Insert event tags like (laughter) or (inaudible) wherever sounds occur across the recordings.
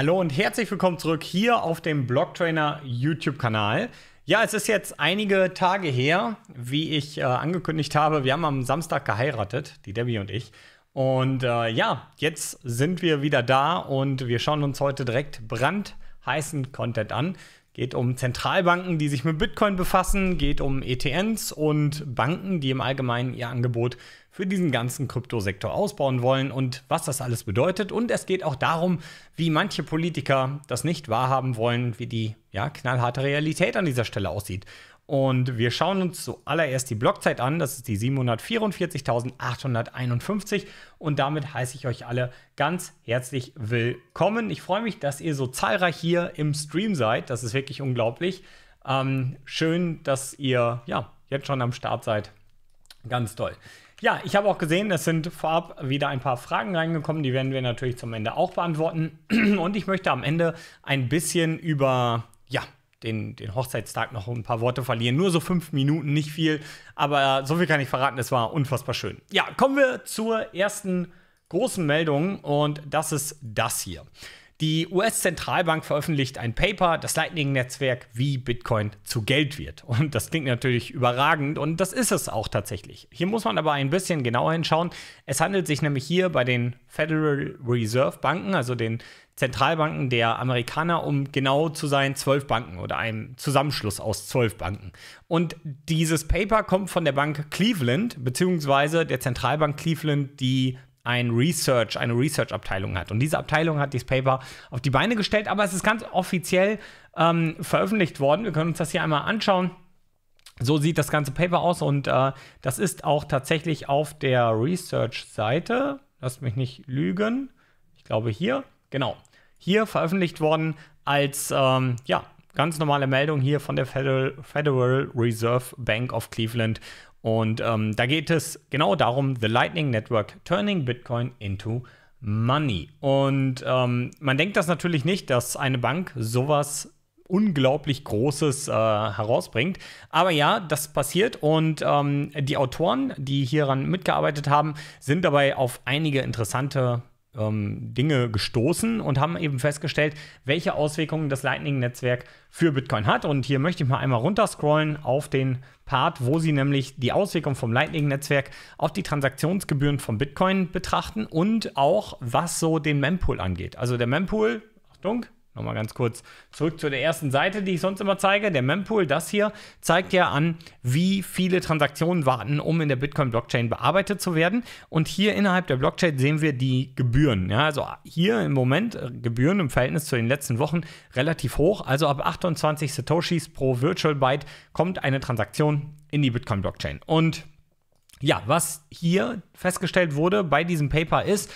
Hallo und herzlich willkommen zurück hier auf dem Blocktrainer YouTube-Kanal. Ja, es ist jetzt einige Tage her, wie ich äh, angekündigt habe, wir haben am Samstag geheiratet, die Debbie und ich. Und äh, ja, jetzt sind wir wieder da und wir schauen uns heute direkt brandheißen Content an. Geht um Zentralbanken, die sich mit Bitcoin befassen, geht um ETNs und Banken, die im Allgemeinen ihr Angebot für diesen ganzen Kryptosektor ausbauen wollen und was das alles bedeutet. Und es geht auch darum, wie manche Politiker das nicht wahrhaben wollen, wie die ja, knallharte Realität an dieser Stelle aussieht. Und wir schauen uns zuallererst die Blockzeit an. Das ist die 744.851. Und damit heiße ich euch alle ganz herzlich willkommen. Ich freue mich, dass ihr so zahlreich hier im Stream seid. Das ist wirklich unglaublich. Ähm, schön, dass ihr ja, jetzt schon am Start seid. Ganz toll. Ja, ich habe auch gesehen, es sind vorab wieder ein paar Fragen reingekommen. Die werden wir natürlich zum Ende auch beantworten. (clears throat) Und ich möchte am Ende ein bisschen über, ja, den, den Hochzeitstag noch ein paar Worte verlieren. Nur so fünf Minuten, nicht viel. Aber so viel kann ich verraten, es war unfassbar schön. Ja, kommen wir zur ersten großen Meldung und das ist das hier. Die US-Zentralbank veröffentlicht ein Paper, das Lightning-Netzwerk, wie Bitcoin zu Geld wird. Und das klingt natürlich überragend und das ist es auch tatsächlich. Hier muss man aber ein bisschen genauer hinschauen. Es handelt sich nämlich hier bei den Federal Reserve Banken, also den Zentralbanken der Amerikaner, um genau zu sein, zwölf Banken oder einem Zusammenschluss aus zwölf Banken. Und dieses Paper kommt von der Bank Cleveland, beziehungsweise der Zentralbank Cleveland, die ein Research, eine Research-Abteilung hat. Und diese Abteilung hat dieses Paper auf die Beine gestellt, aber es ist ganz offiziell ähm, veröffentlicht worden. Wir können uns das hier einmal anschauen. So sieht das ganze Paper aus und äh, das ist auch tatsächlich auf der Research-Seite. Lasst mich nicht lügen. Ich glaube hier, genau, hier veröffentlicht worden als ähm, ja, ganz normale Meldung hier von der Federal, Reserve Bank of Cleveland und ähm, da geht es genau darum, The Lightning Network Turning Bitcoin into Money. Und ähm, man denkt das natürlich nicht, dass eine Bank sowas unglaublich Großes äh, herausbringt. Aber ja, das passiert und ähm, die Autoren, die hieran mitgearbeitet haben, sind dabei auf einige interessante ähm, Dinge gestoßen und haben eben festgestellt, welche Auswirkungen das Lightning-Netzwerk für Bitcoin hat. Und hier möchte ich mal einmal runterscrollen auf den Part, wo sie nämlich die Auswirkungen vom Lightning-Netzwerk auf die Transaktionsgebühren von Bitcoin betrachten und auch was so den Mempool angeht. Also der Mempool, Achtung, Nochmal ganz kurz zurück zu der ersten Seite, die ich sonst immer zeige. Der Mempool, das hier, zeigt ja an, wie viele Transaktionen warten, um in der Bitcoin-Blockchain bearbeitet zu werden. Und hier innerhalb der Blockchain sehen wir die Gebühren. Ja, also hier im Moment äh, Gebühren im Verhältnis zu den letzten Wochen relativ hoch. Also ab 28 Satoshis pro Virtual Byte kommt eine Transaktion in die Bitcoin-Blockchain. Und ja, was hier festgestellt wurde bei diesem Paper ist,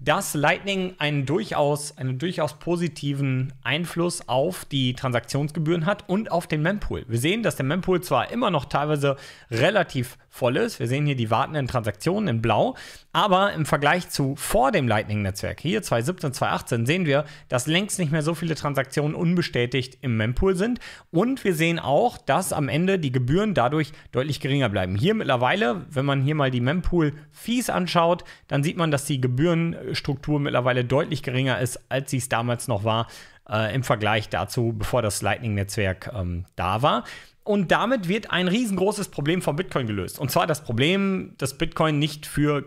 dass Lightning einen durchaus, einen durchaus positiven Einfluss auf die Transaktionsgebühren hat und auf den Mempool. Wir sehen, dass der Mempool zwar immer noch teilweise relativ voll ist. Wir sehen hier die wartenden Transaktionen in blau, aber im Vergleich zu vor dem Lightning-Netzwerk, hier 2017, 2018, sehen wir, dass längst nicht mehr so viele Transaktionen unbestätigt im Mempool sind und wir sehen auch, dass am Ende die Gebühren dadurch deutlich geringer bleiben. Hier mittlerweile, wenn man hier mal die Mempool-Fees anschaut, dann sieht man, dass die Gebührenstruktur mittlerweile deutlich geringer ist, als sie es damals noch war. Äh, im Vergleich dazu, bevor das Lightning-Netzwerk ähm, da war. Und damit wird ein riesengroßes Problem von Bitcoin gelöst. Und zwar das Problem, dass Bitcoin nicht für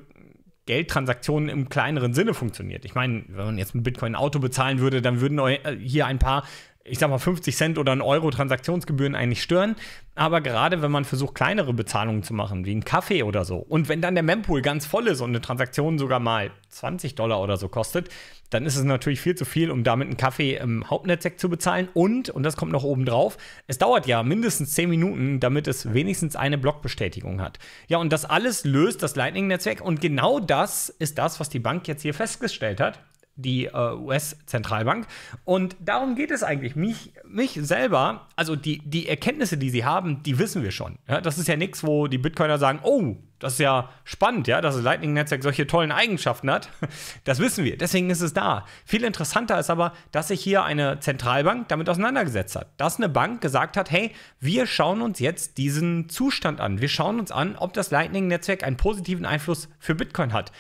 Geldtransaktionen im kleineren Sinne funktioniert. Ich meine, wenn man jetzt mit Bitcoin ein Auto bezahlen würde, dann würden äh, hier ein paar ich sag mal, 50 Cent oder ein Euro Transaktionsgebühren eigentlich stören. Aber gerade wenn man versucht, kleinere Bezahlungen zu machen, wie ein Kaffee oder so, und wenn dann der Mempool ganz voll ist und eine Transaktion sogar mal 20 Dollar oder so kostet, dann ist es natürlich viel zu viel, um damit einen Kaffee im Hauptnetzwerk zu bezahlen. Und, und das kommt noch oben drauf, es dauert ja mindestens 10 Minuten, damit es wenigstens eine Blockbestätigung hat. Ja, und das alles löst das Lightning-Netzwerk. Und genau das ist das, was die Bank jetzt hier festgestellt hat die äh, US-Zentralbank. Und darum geht es eigentlich. Mich, mich selber, also die, die Erkenntnisse, die sie haben, die wissen wir schon. Ja, das ist ja nichts, wo die Bitcoiner sagen, oh, das ist ja spannend, ja, dass das Lightning-Netzwerk solche tollen Eigenschaften hat. (laughs) Das wissen wir, deswegen ist es da. Viel interessanter ist aber, dass sich hier eine Zentralbank damit auseinandergesetzt hat. Dass eine Bank gesagt hat, hey, wir schauen uns jetzt diesen Zustand an. Wir schauen uns an, ob das Lightning-Netzwerk einen positiven Einfluss für Bitcoin hat.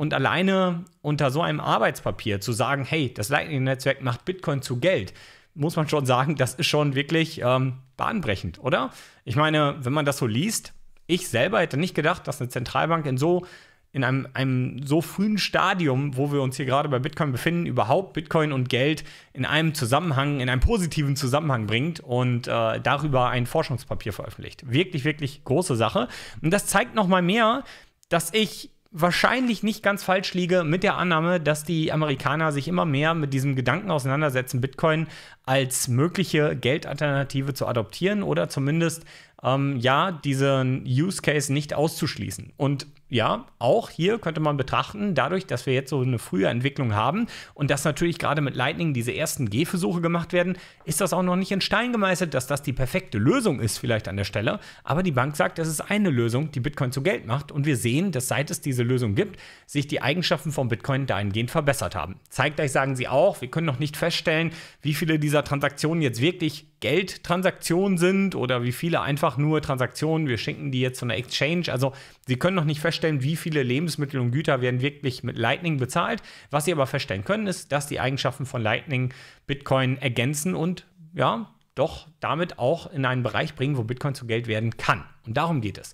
Und alleine unter so einem Arbeitspapier zu sagen, hey, das Lightning-Netzwerk macht Bitcoin zu Geld, muss man schon sagen, das ist schon wirklich ähm, bahnbrechend, oder? Ich meine, wenn man das so liest, ich selber hätte nicht gedacht, dass eine Zentralbank in so in einem, einem so frühen Stadium, wo wir uns hier gerade bei Bitcoin befinden, überhaupt Bitcoin und Geld in einem Zusammenhang, in einem positiven Zusammenhang bringt und äh, darüber ein Forschungspapier veröffentlicht. Wirklich, wirklich große Sache. Und das zeigt nochmal mehr, dass ich wahrscheinlich nicht ganz falsch liege mit der Annahme, dass die Amerikaner sich immer mehr mit diesem Gedanken auseinandersetzen, Bitcoin als mögliche Geldalternative zu adoptieren oder zumindest ähm, ja, diesen Use Case nicht auszuschließen. Und ja, auch hier könnte man betrachten, dadurch, dass wir jetzt so eine frühe Entwicklung haben und dass natürlich gerade mit Lightning diese ersten Gehversuche gemacht werden, ist das auch noch nicht in Stein gemeißelt, dass das die perfekte Lösung ist, vielleicht an der Stelle. Aber die Bank sagt, es ist eine Lösung, die Bitcoin zu Geld macht. Und wir sehen, dass seit es diese Lösung gibt, sich die Eigenschaften von Bitcoin dahingehend verbessert haben. Zeitgleich sagen sie auch, wir können noch nicht feststellen, wie viele dieser Transaktionen jetzt wirklich Geldtransaktionen sind oder wie viele einfach nur Transaktionen, wir schenken die jetzt zu einer Exchange. Also Sie können noch nicht feststellen, wie viele Lebensmittel und Güter werden wirklich mit Lightning bezahlt. Was Sie aber feststellen können, ist, dass die Eigenschaften von Lightning Bitcoin ergänzen und ja, doch damit auch in einen Bereich bringen, wo Bitcoin zu Geld werden kann. Und darum geht es.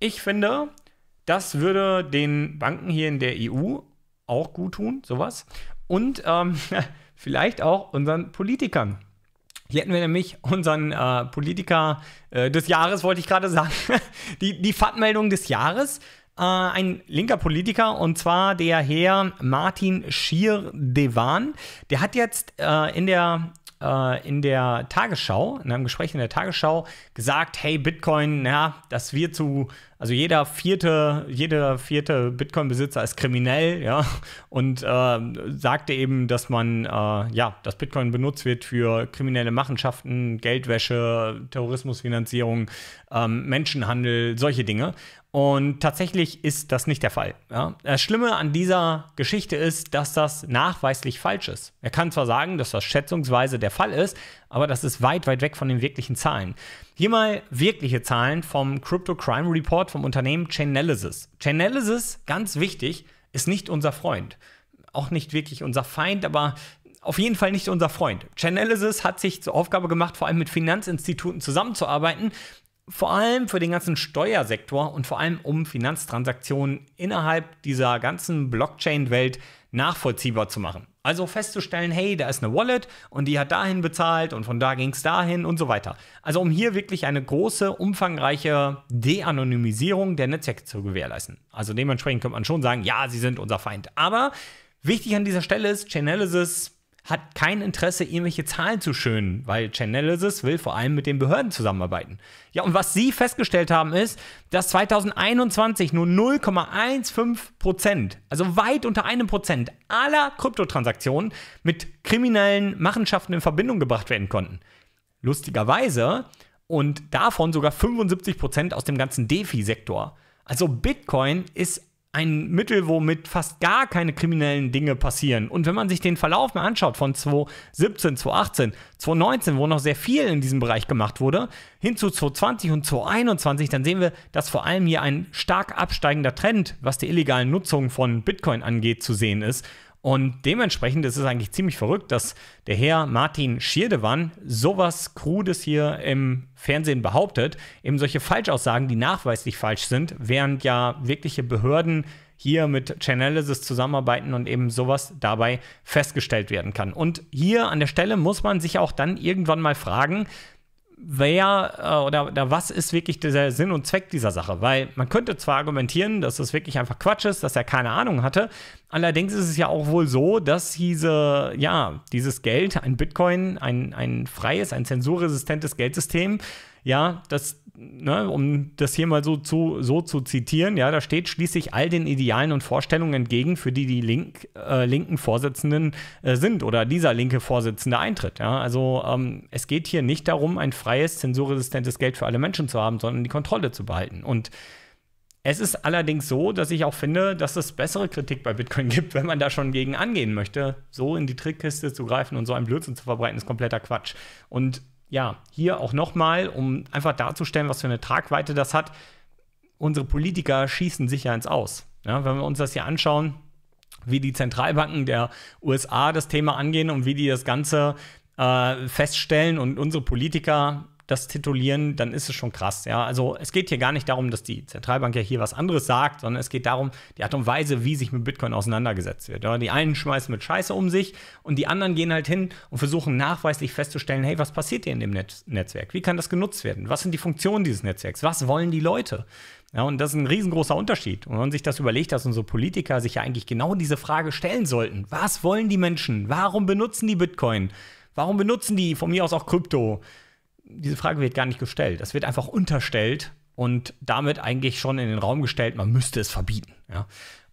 Ich finde, das würde den Banken hier in der EU auch gut tun, sowas. Und ähm, (laughs) vielleicht auch unseren Politikern. Hier hätten wir nämlich unseren äh, Politiker äh, des Jahres, wollte ich gerade sagen, (laughs) die, die Fahrtmeldung des Jahres. Äh, ein linker Politiker und zwar der Herr Martin Schier-Dewan. Der hat jetzt äh, in der äh, in der Tagesschau, in einem Gespräch in der Tagesschau gesagt, hey, Bitcoin, ja, das wird zu, also jeder vierte, jeder vierte Bitcoin-Besitzer ist kriminell, ja, und äh, sagte eben, dass man, äh, ja, dass Bitcoin benutzt wird für kriminelle Machenschaften, Geldwäsche, Terrorismusfinanzierung, ähm, Menschenhandel, solche Dinge. Und tatsächlich ist das nicht der Fall. Ja. Das Schlimme an dieser Geschichte ist, dass das nachweislich falsch ist. Er kann zwar sagen, dass das schätzungsweise der Fall ist, aber das ist weit, weit weg von den wirklichen Zahlen. Hier mal wirkliche Zahlen vom Crypto Crime Report vom Unternehmen Chainalysis. Chainalysis, ganz wichtig, ist nicht unser Freund. Auch nicht wirklich unser Feind, aber auf jeden Fall nicht unser Freund. Chainalysis hat sich zur Aufgabe gemacht, vor allem mit Finanzinstituten zusammenzuarbeiten, vor allem für den ganzen Steuersektor und vor allem um Finanztransaktionen innerhalb dieser ganzen Blockchain-Welt nachvollziehbar zu machen. Also festzustellen, hey, da ist eine Wallet und die hat dahin bezahlt und von da ging es dahin und so weiter. Also um hier wirklich eine große, umfangreiche De-Anonymisierung der Netzwerke zu gewährleisten. Also dementsprechend könnte man schon sagen, ja, sie sind unser Feind. Aber wichtig an dieser Stelle ist, Chainalysis hat kein Interesse, irgendwelche Zahlen zu schönen, weil Chainalysis will vor allem mit den Behörden zusammenarbeiten. Ja, und was sie festgestellt haben ist, dass 2021 nur 0,15 Prozent, also weit unter einem Prozent aller Kryptotransaktionen mit kriminellen Machenschaften in Verbindung gebracht werden konnten. Lustigerweise und davon sogar 75 Prozent aus dem ganzen DeFi-Sektor. Also Bitcoin ist ein Mittel, womit fast gar keine kriminellen Dinge passieren. Und wenn man sich den Verlauf mal anschaut von 2017, 2018, 2019, wo noch sehr viel in diesem Bereich gemacht wurde, hin zu 2020 und 2021, dann sehen wir, dass vor allem hier ein stark absteigender Trend, was die illegalen Nutzung von Bitcoin angeht, zu sehen ist. Und dementsprechend ist es eigentlich ziemlich verrückt, dass der Herr Martin Schirdewan sowas Krudes hier im Fernsehen behauptet, eben solche Falschaussagen, die nachweislich falsch sind, während ja wirkliche Behörden hier mit Chainalysis zusammenarbeiten und eben sowas dabei festgestellt werden kann. Und hier an der Stelle muss man sich auch dann irgendwann mal fragen, wer äh, oder, oder was ist wirklich der Sinn und Zweck dieser Sache? Weil man könnte zwar argumentieren, dass das wirklich einfach Quatsch ist, dass er keine Ahnung hatte. Allerdings ist es ja auch wohl so, dass diese, ja, dieses Geld, ein Bitcoin, ein, ein freies, ein zensurresistentes Geldsystem, ja, dass ne, um das hier mal so zu, so zu zitieren, ja, da steht schließlich all den Idealen und Vorstellungen entgegen, für die die Link, äh, linken Vorsitzenden äh, sind oder dieser linke Vorsitzende eintritt. Ja. Also ähm, es geht hier nicht darum, ein freies, zensurresistentes Geld für alle Menschen zu haben, sondern die Kontrolle zu behalten. Und es ist allerdings so, dass ich auch finde, dass es bessere Kritik bei Bitcoin (laughs) gibt, wenn man da schon gegen angehen möchte. So in die Trickkiste zu greifen und so einen Blödsinn zu verbreiten, ist kompletter Quatsch. Und ja, hier auch nochmal, um einfach darzustellen, was für eine Tragweite das hat. Unsere Politiker schießen sich ja ins Aus. Ja, wenn wir uns das hier anschauen, wie die Zentralbanken der USA das Thema angehen und wie die das Ganze äh, feststellen und unsere Politiker das titulieren, dann ist es schon krass. Ja? Also es geht hier gar nicht darum, dass die Zentralbank ja hier was anderes sagt, sondern es geht darum, die Art und Weise, wie sich mit Bitcoin auseinandergesetzt wird. Ja? Die einen schmeißen mit Scheiße um sich und die anderen gehen halt hin und versuchen nachweislich festzustellen, hey, was passiert hier in dem Net Netzwerk? Wie kann das genutzt werden? Was sind die Funktionen dieses Netzwerks? Was wollen die Leute? Ja, und das ist ein riesengroßer Unterschied. Und wenn man sich das überlegt, dass unsere Politiker sich ja eigentlich genau diese Frage stellen sollten. Was wollen die Menschen? Warum benutzen die Bitcoin? Warum benutzen die von mir aus auch Krypto? diese Frage wird gar nicht gestellt. Das wird einfach unterstellt und damit eigentlich schon in den Raum gestellt, man müsste es verbieten. Ja?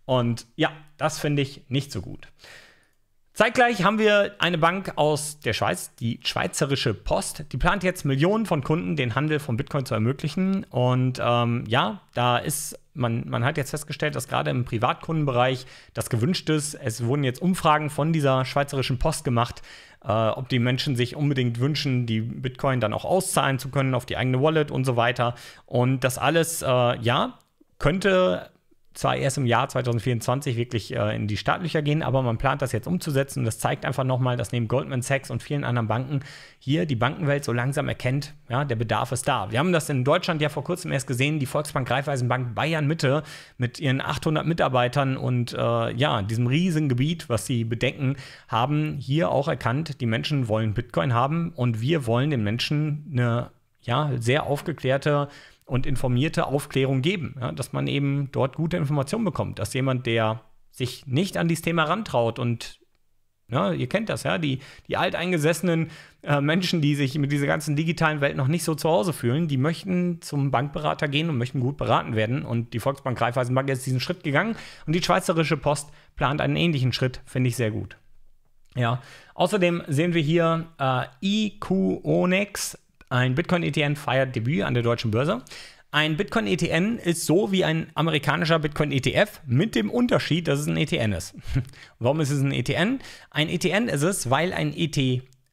Und ja, das finde ich nicht so gut. Zeitgleich haben wir eine Bank aus der Schweiz, die Schweizerische Post. Die plant jetzt Millionen von Kunden, den Handel von Bitcoin zu ermöglichen. Und ähm, ja, da ist, man, man hat jetzt festgestellt, dass gerade im Privatkundenbereich das gewünscht ist. Es wurden jetzt Umfragen von dieser Schweizerischen Post gemacht, äh, ob die Menschen sich unbedingt wünschen, die Bitcoin dann auch auszahlen zu können auf die eigene Wallet und so weiter. Und das alles, äh, ja, könnte zwar erst im Jahr 2024 wirklich äh, in die Startlöcher gehen, aber man plant das jetzt umzusetzen. Und das zeigt einfach nochmal, dass neben Goldman Sachs und vielen anderen Banken hier die Bankenwelt so langsam erkennt, ja, der Bedarf ist da. Wir haben das in Deutschland ja vor kurzem erst gesehen, die Volksbank Raiffeisenbank Bayern Mitte mit ihren 800 Mitarbeitern und äh, ja, diesem riesigen Gebiet, was sie bedenken, haben hier auch erkannt, die Menschen wollen Bitcoin haben und wir wollen den Menschen eine ja, sehr aufgeklärte und informierte Aufklärung geben, ja, dass man eben dort gute Informationen bekommt, dass jemand, der sich nicht an dieses Thema rantraut und ja, ihr kennt das, ja, die, die alteingesessenen äh, Menschen, die sich mit dieser ganzen digitalen Welt noch nicht so zu Hause fühlen, die möchten zum Bankberater gehen und möchten gut beraten werden. Und die Volksbank Raiffeisenbank ist diesen Schritt gegangen und die Schweizerische Post plant einen ähnlichen Schritt, finde ich sehr gut. Ja, außerdem sehen wir hier äh, IQ Onex ein Bitcoin-ETN feiert Debüt an der deutschen Börse. Ein Bitcoin-ETN ist so wie ein amerikanischer Bitcoin-ETF mit dem Unterschied, dass es ein ETN ist. (laughs) Warum ist es ein ETN? Ein ETN ist es, weil ein ET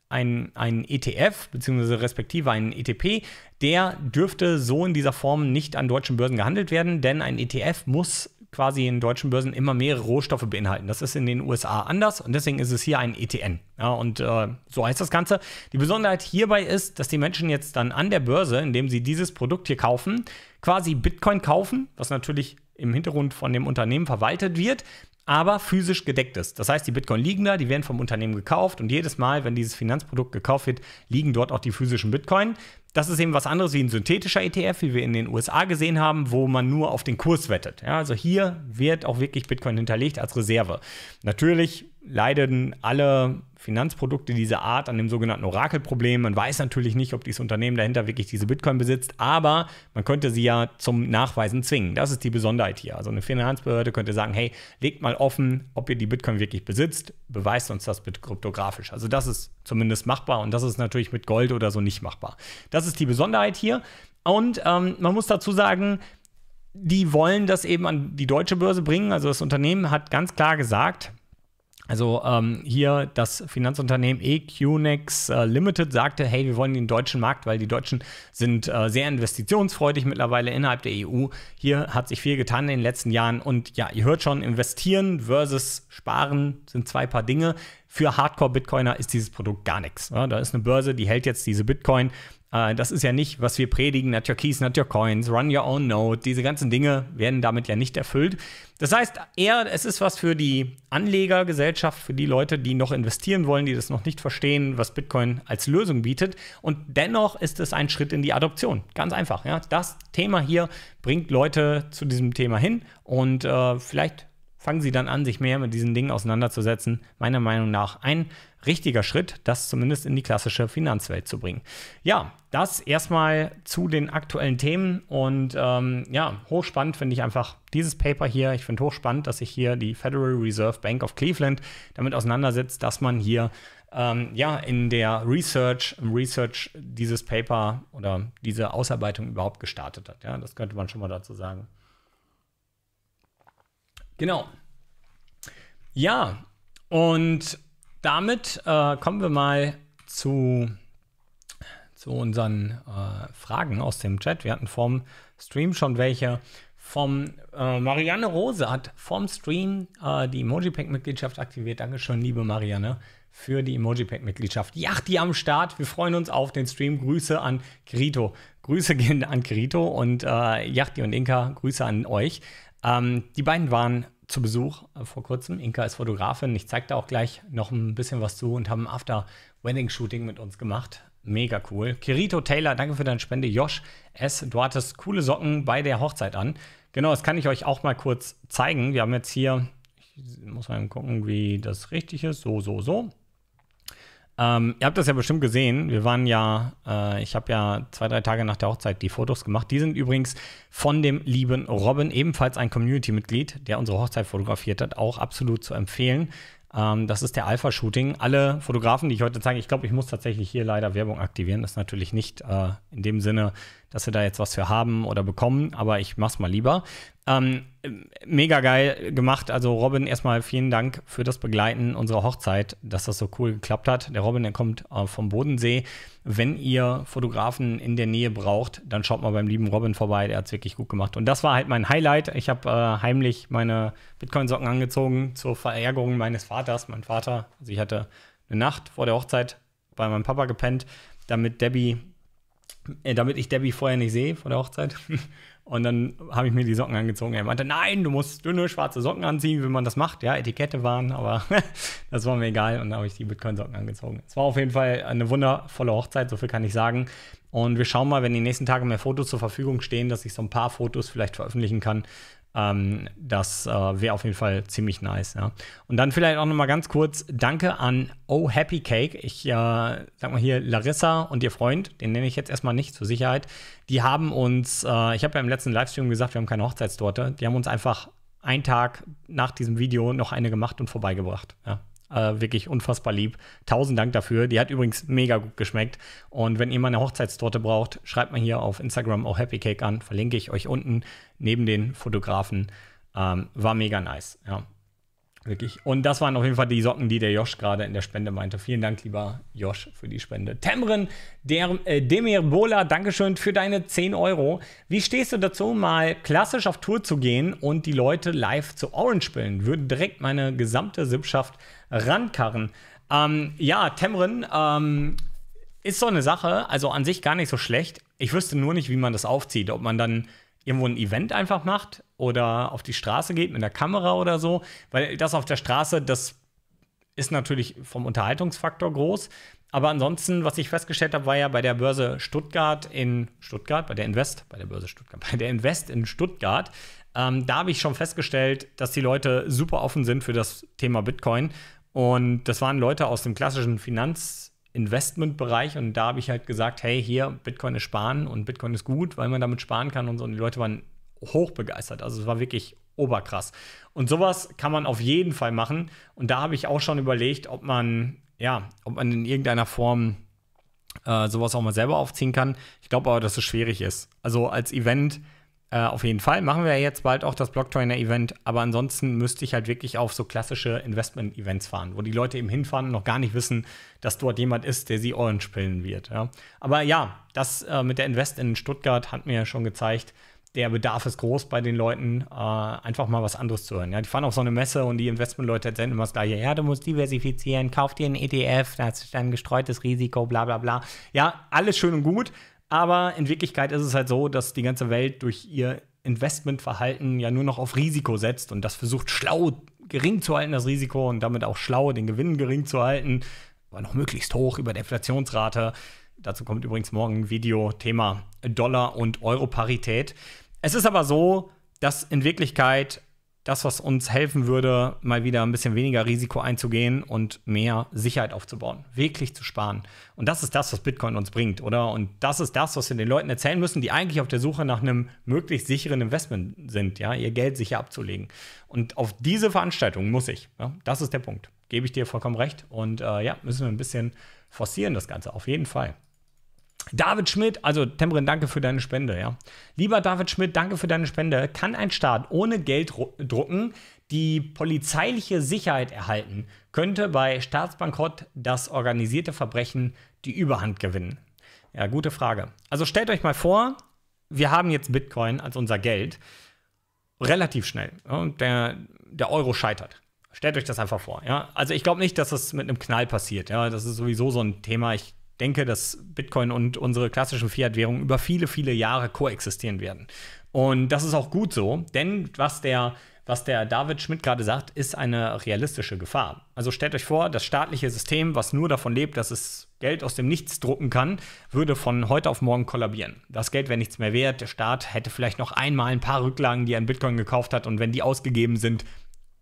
ein, ein ETF bzw. respektive ein ETP, der dürfte so in dieser Form nicht an deutschen Börsen gehandelt werden, denn ein ETF muss quasi in deutschen Börsen immer mehrere Rohstoffe beinhalten. Das ist in den USA anders und deswegen ist es hier ein ETN. Ja, und äh, so heißt das Ganze. Die Besonderheit hierbei ist, dass die Menschen jetzt dann an der Börse, indem sie dieses Produkt hier kaufen, quasi Bitcoin kaufen, was natürlich im Hintergrund von dem Unternehmen verwaltet wird, aber physisch gedeckt ist. Das heißt, die Bitcoin liegen da, die werden vom Unternehmen gekauft und jedes Mal, wenn dieses Finanzprodukt gekauft wird, liegen dort auch die physischen Bitcoin. Das ist eben was anderes wie ein synthetischer ETF, wie wir in den USA gesehen haben, wo man nur auf den Kurs wettet. Ja, also hier wird auch wirklich Bitcoin hinterlegt als Reserve. Natürlich leiden alle Finanzprodukte dieser Art an dem sogenannten Orakelproblem. Man weiß natürlich nicht, ob dieses Unternehmen dahinter wirklich diese Bitcoin besitzt, aber man könnte sie ja zum Nachweisen zwingen. Das ist die Besonderheit hier. Also eine Finanzbehörde könnte sagen, hey, legt mal offen, ob ihr die Bitcoin wirklich besitzt, beweist uns das mit kryptografisch. Also das ist zumindest machbar und das ist natürlich mit Gold oder so nicht machbar. Das ist die Besonderheit hier. Und ähm, man muss dazu sagen, die wollen das eben an die deutsche Börse bringen. Also das Unternehmen hat ganz klar gesagt, also ähm, hier das Finanzunternehmen EQNEX äh, Limited sagte, hey, wir wollen den deutschen Markt, weil die Deutschen sind äh, sehr investitionsfreudig mittlerweile innerhalb der EU. Hier hat sich viel getan in den letzten Jahren und ja, ihr hört schon, investieren versus sparen sind zwei paar Dinge für Hardcore-Bitcoiner ist dieses Produkt gar nichts. Ja, da ist eine Börse, die hält jetzt diese Bitcoin, äh, das ist ja nicht, was wir predigen, not your keys, not your coins, run your own node. Diese ganzen Dinge werden damit ja nicht erfüllt. Das heißt, eher, es ist was für die Anlegergesellschaft, für die Leute, die noch investieren wollen, die das noch nicht verstehen, was Bitcoin als Lösung bietet. Und dennoch ist es ein Schritt in die Adoption. Ganz einfach. Ja? Das Thema hier bringt Leute zu diesem Thema hin und äh, vielleicht fangen sie dann an, sich mehr mit diesen Dingen auseinanderzusetzen. Meiner Meinung nach ein richtiger Schritt, das zumindest in die klassische Finanzwelt zu bringen. Ja, das erstmal zu den aktuellen Themen und ähm, ja, hochspannend finde ich einfach dieses Paper hier. Ich finde hochspannend, dass sich hier die Federal Reserve Bank of Cleveland damit auseinandersetzt, dass man hier ähm, ja in der Research, im Research dieses Paper oder diese Ausarbeitung überhaupt gestartet hat. Ja, das könnte man schon mal dazu sagen. Genau. Ja, und damit äh, kommen wir mal zu, zu unseren äh, Fragen aus dem Chat. Wir hatten vom Stream schon welche. Vom äh, Marianne Rose hat vom Stream äh, die emojipack mitgliedschaft aktiviert. Dankeschön, liebe Marianne, für die emojipack mitgliedschaft Ja, die am Start. Wir freuen uns auf den Stream. Grüße an Grito. Grüße gehen an Grito und äh, Yachti und Inka, Grüße an euch. Ähm, die beiden waren zu Besuch äh, vor kurzem. Inka ist Fotografin. Ich zeige da auch gleich noch ein bisschen was zu und haben ein After-Wedding-Shooting mit uns gemacht. Mega cool. Kirito Taylor, danke für deine Spende. Josh S., du hattest coole Socken bei der Hochzeit an. Genau, das kann ich euch auch mal kurz zeigen. Wir haben jetzt hier, ich muss mal gucken, wie das richtig ist. So, so, so. Ähm, ihr habt das ja bestimmt gesehen. Wir waren ja, äh, ich habe ja zwei, drei Tage nach der Hochzeit die Fotos gemacht. Die sind übrigens von dem lieben Robin, ebenfalls ein Community-Mitglied, der unsere Hochzeit fotografiert hat, auch absolut zu empfehlen. Ähm, das ist der Alpha-Shooting. Alle Fotografen, die ich heute zeige, ich glaube, ich muss tatsächlich hier leider Werbung aktivieren. Das ist natürlich nicht äh, in dem Sinne, dass wir da jetzt was für haben oder bekommen, aber ich mach's mal lieber. Ähm, mega geil gemacht. Also Robin, erstmal vielen Dank für das Begleiten unserer Hochzeit, dass das so cool geklappt hat. Der Robin, der kommt äh, vom Bodensee. Wenn ihr Fotografen in der Nähe braucht, dann schaut mal beim lieben Robin vorbei. Der hat es wirklich gut gemacht. Und das war halt mein Highlight. Ich habe äh, heimlich meine Bitcoin-Socken angezogen zur Verärgerung meines Vaters. Mein Vater, also ich hatte eine Nacht vor der Hochzeit bei meinem Papa gepennt, damit Debbie, äh, damit ich Debbie vorher nicht sehe vor der Hochzeit. (laughs) Und dann habe ich mir die Socken angezogen. Er meinte, nein, du musst dünne schwarze Socken anziehen, wie man das macht. Ja, Etikette waren, aber (laughs) das war mir egal. Und dann habe ich die Bitcoin-Socken angezogen. Es war auf jeden Fall eine wundervolle Hochzeit, so viel kann ich sagen. Und wir schauen mal, wenn die nächsten Tage mehr Fotos zur Verfügung stehen, dass ich so ein paar Fotos vielleicht veröffentlichen kann, ähm, das äh, wäre auf jeden Fall ziemlich nice. Ja. Und dann vielleicht auch nochmal ganz kurz Danke an Oh Happy Cake. Ich äh, sag mal hier Larissa und ihr Freund, den nenne ich jetzt erstmal nicht zur Sicherheit. Die haben uns, äh, ich habe ja im letzten Livestream gesagt, wir haben keine Hochzeitstorte. Die haben uns einfach einen Tag nach diesem Video noch eine gemacht und vorbeigebracht. Ja, äh, wirklich unfassbar lieb. Tausend Dank dafür. Die hat übrigens mega gut geschmeckt. Und wenn ihr mal eine Hochzeitstorte braucht, schreibt mal hier auf Instagram auch Happy Cake an. Verlinke ich euch unten neben den Fotografen. Ähm, war mega nice. Ja. Wirklich. Und das waren auf jeden Fall die Socken, die der Josh gerade in der Spende meinte. Vielen Dank, lieber Josh, für die Spende. Temrin der, äh, Demirbola, Dankeschön für deine 10 Euro. Wie stehst du dazu, mal klassisch auf Tour zu gehen und die Leute live zu Orange spielen? Würde direkt meine gesamte Sippschaft rankarren. Ähm, ja, Temrin ähm, ist so eine Sache, also an sich gar nicht so schlecht. Ich wüsste nur nicht, wie man das aufzieht. Ob man dann irgendwo ein Event einfach macht oder auf die Straße geht mit einer Kamera oder so, weil das auf der Straße, das ist natürlich vom Unterhaltungsfaktor groß. Aber ansonsten, was ich festgestellt habe, war ja bei der Börse Stuttgart in Stuttgart, bei der Invest, bei der Börse Stuttgart, (laughs) bei der Invest in Stuttgart, ähm, da habe ich schon festgestellt, dass die Leute super offen sind für das Thema Bitcoin. Und das waren Leute aus dem klassischen Finanzinvestmentbereich. Und da habe ich halt gesagt, hey, hier, Bitcoin ist sparen und Bitcoin ist gut, weil man damit sparen kann und so. Und die Leute waren hochbegeistert. Also es war wirklich oberkrass. Und sowas kann man auf jeden Fall machen. Und da habe ich auch schon überlegt, ob man, ja, ob man in irgendeiner Form äh, sowas auch mal selber aufziehen kann. Ich glaube aber, dass es schwierig ist. Also als Event äh, auf jeden Fall. Machen wir ja jetzt bald auch das Blocktrainer-Event, aber ansonsten müsste ich halt wirklich auf so klassische Investment-Events fahren, wo die Leute eben hinfahren und noch gar nicht wissen, dass dort jemand ist, der sie Orange pillen wird. Ja. Aber ja, das äh, mit der Invest in Stuttgart hat mir schon gezeigt, der Bedarf ist groß bei den Leuten, äh, einfach mal was anderes zu hören. Ja, die fahren auf so eine Messe und die Investmentleute senden immer das Gleiche. Ja, du musst diversifizieren, kauf dir einen ETF, da hast du dann gestreutes Risiko, bla bla bla. Ja, alles schön und gut, aber in Wirklichkeit ist es halt so, dass die ganze Welt durch ihr Investmentverhalten ja nur noch auf Risiko setzt und das versucht schlau gering zu halten, das Risiko und damit auch schlau den Gewinn gering zu halten, aber noch möglichst hoch über der Inflationsrate. Dazu kommt übrigens morgen ein Video, Thema Dollar- und Euro-Parität. Es ist aber so, dass in Wirklichkeit das, was uns helfen würde, mal wieder ein bisschen weniger Risiko einzugehen und mehr Sicherheit aufzubauen, wirklich zu sparen. Und das ist das, was Bitcoin uns bringt, oder? Und das ist das, was wir den Leuten erzählen müssen, die eigentlich auf der Suche nach einem möglichst sicheren Investment sind, ja, ihr Geld sicher abzulegen. Und auf diese Veranstaltung muss ich. Ja? Das ist der Punkt. Gebe ich dir vollkommen recht. Und äh, ja, müssen wir ein bisschen forcieren, das Ganze, auf jeden Fall. David Schmidt, also Temrin, danke für deine Spende, ja. Lieber David Schmidt, danke für deine Spende. Kann ein Staat ohne Geld drucken die polizeiliche Sicherheit erhalten? Könnte bei Staatsbankrott das organisierte Verbrechen die Überhand gewinnen? Ja, gute Frage. Also stellt euch mal vor, wir haben jetzt Bitcoin als unser Geld. Relativ schnell. und der, der Euro scheitert. Stellt euch das einfach vor. Ja? Also ich glaube nicht, dass das mit einem Knall passiert. Ja? Das ist sowieso so ein Thema. Ich denke, dass Bitcoin und unsere klassischen Fiat-Währungen über viele, viele Jahre koexistieren werden. Und das ist auch gut so, denn was der, was der David Schmidt gerade sagt, ist eine realistische Gefahr. Also stellt euch vor, das staatliche System, was nur davon lebt, dass es Geld aus dem Nichts drucken kann, würde von heute auf morgen kollabieren. Das Geld wäre nichts mehr wert, der Staat hätte vielleicht noch einmal ein paar Rücklagen, die er in Bitcoin gekauft hat und wenn die ausgegeben sind,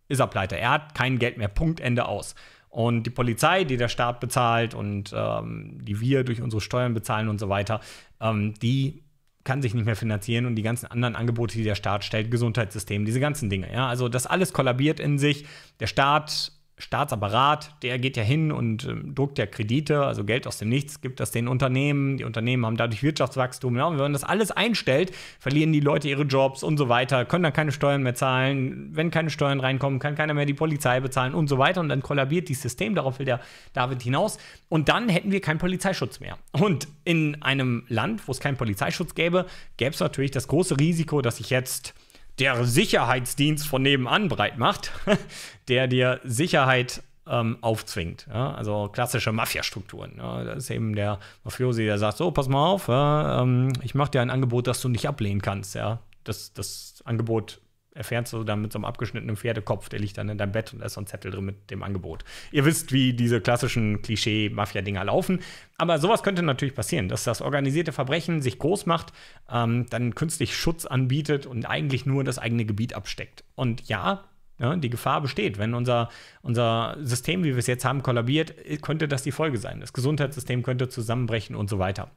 ist er pleite. Er hat kein Geld mehr, Punkt, Ende aus. Und die Polizei, die der Staat bezahlt und ähm, die wir durch unsere Steuern bezahlen und so weiter, ähm, die kann sich nicht mehr finanzieren und die ganzen anderen Angebote, die der Staat stellt, Gesundheitssystem, diese ganzen Dinge. Ja? Also das alles kollabiert in sich. Der Staat Staatsapparat, der geht ja hin und ähm, druckt ja Kredite, also Geld aus dem Nichts, gibt das den Unternehmen. Die Unternehmen haben dadurch Wirtschaftswachstum. Ja, genau, und wenn man das alles einstellt, verlieren die Leute ihre Jobs und so weiter, können dann keine Steuern mehr zahlen. Wenn keine Steuern reinkommen, kann keiner mehr die Polizei bezahlen und so weiter. Und dann kollabiert dieses System, darauf will der David hinaus. Und dann hätten wir keinen Polizeischutz mehr. Und in einem Land, wo es keinen Polizeischutz gäbe, gäbe es natürlich das große Risiko, dass ich jetzt der Sicherheitsdienst von nebenan breit macht, (laughs) der dir Sicherheit ähm, aufzwingt. Ja? Also klassische Mafia-Strukturen. Ja? Das ist eben der Mafiosi, der sagt: So, pass mal auf, ja, ähm, ich mache dir ein Angebot, das du nicht ablehnen kannst. Ja? Das, das Angebot erfährst du dann mit so einem abgeschnittenen Pferdekopf, der liegt dann in deinem Bett und da ist so ein Zettel drin mit dem Angebot. Ihr wisst, wie diese klassischen Klischee-Mafia-Dinger laufen. Aber sowas könnte natürlich passieren, dass das organisierte Verbrechen sich groß macht, ähm, dann künstlich Schutz anbietet und eigentlich nur das eigene Gebiet absteckt. Und ja, ja, die Gefahr besteht. Wenn unser, unser System, wie wir es jetzt haben, kollabiert, könnte das die Folge sein. Das Gesundheitssystem könnte zusammenbrechen und so weiter.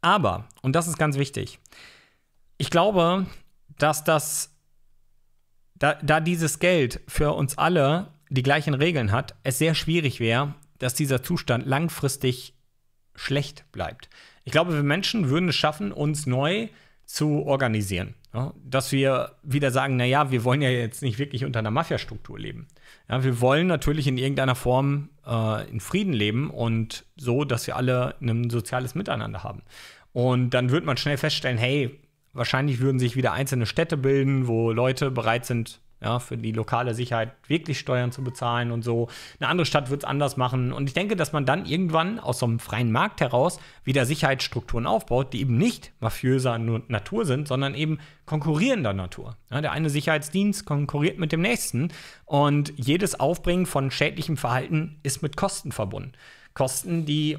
Aber, und das ist ganz wichtig, ich glaube, dass das, da, da dieses Geld für uns alle die gleichen Regeln hat, es sehr schwierig wäre, dass dieser Zustand langfristig schlecht bleibt. Ich glaube, wir Menschen würden es schaffen, uns neu zu organisieren. Ja, dass wir wieder sagen, naja, wir wollen ja jetzt nicht wirklich unter einer Mafia-Struktur leben. Ja, wir wollen natürlich in irgendeiner Form äh, in Frieden leben und so, dass wir alle ein soziales Miteinander haben. Und dann wird man schnell feststellen, hey, Wahrscheinlich würden sich wieder einzelne Städte bilden, wo Leute bereit sind, ja, für die lokale Sicherheit wirklich Steuern zu bezahlen und so. Eine andere Stadt wird es anders machen. Und ich denke, dass man dann irgendwann aus so einem freien Markt heraus wieder Sicherheitsstrukturen aufbaut, die eben nicht mafiöser Natur sind, sondern eben konkurrierender Natur. Ja, der eine Sicherheitsdienst konkurriert mit dem nächsten und jedes Aufbringen von schädlichem Verhalten ist mit Kosten verbunden. Kosten, die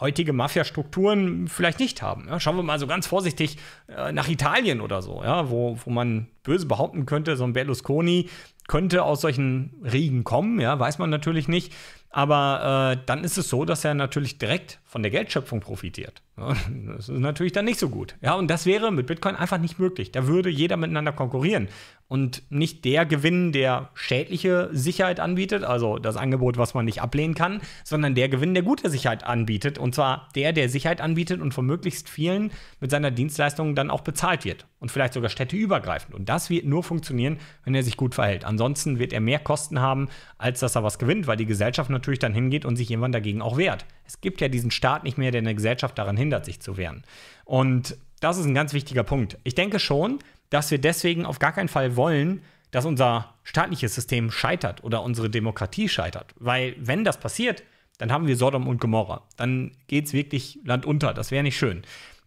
heutige Mafia-Strukturen vielleicht nicht haben. Ja, schauen wir mal so ganz vorsichtig äh, nach Italien oder so, ja, wo, wo man böse behaupten könnte, so ein Berlusconi könnte aus solchen Riegen kommen, ja, weiß man natürlich nicht. Aber äh, dann ist es so, dass er natürlich direkt von der Geldschöpfung profitiert. (laughs) Das ist natürlich dann nicht so gut. Ja, und das wäre mit Bitcoin einfach nicht möglich. Da würde jeder miteinander konkurrieren und nicht der gewinnen, der schädliche Sicherheit anbietet, also das Angebot, was man nicht ablehnen kann, sondern der gewinnen, der gute Sicherheit anbietet. Und zwar der, der Sicherheit anbietet und von möglichst vielen mit seiner Dienstleistung dann auch bezahlt wird. Und vielleicht sogar städteübergreifend. Und das wird nur funktionieren, wenn er sich gut verhält. Ansonsten wird er mehr Kosten haben, als dass er was gewinnt, weil die Gesellschaft natürlich natürlich dann hingeht und sich jemand dagegen auch wehrt. Es gibt ja diesen Staat nicht mehr, der eine Gesellschaft daran hindert, sich zu wehren. Und das ist ein ganz wichtiger Punkt. Ich denke schon, dass wir deswegen auf gar keinen Fall wollen, dass unser staatliches System scheitert oder unsere Demokratie scheitert. Weil wenn das passiert, dann haben wir Sodom und Gomorra. Dann geht es wirklich landunter. Das wäre nicht schön.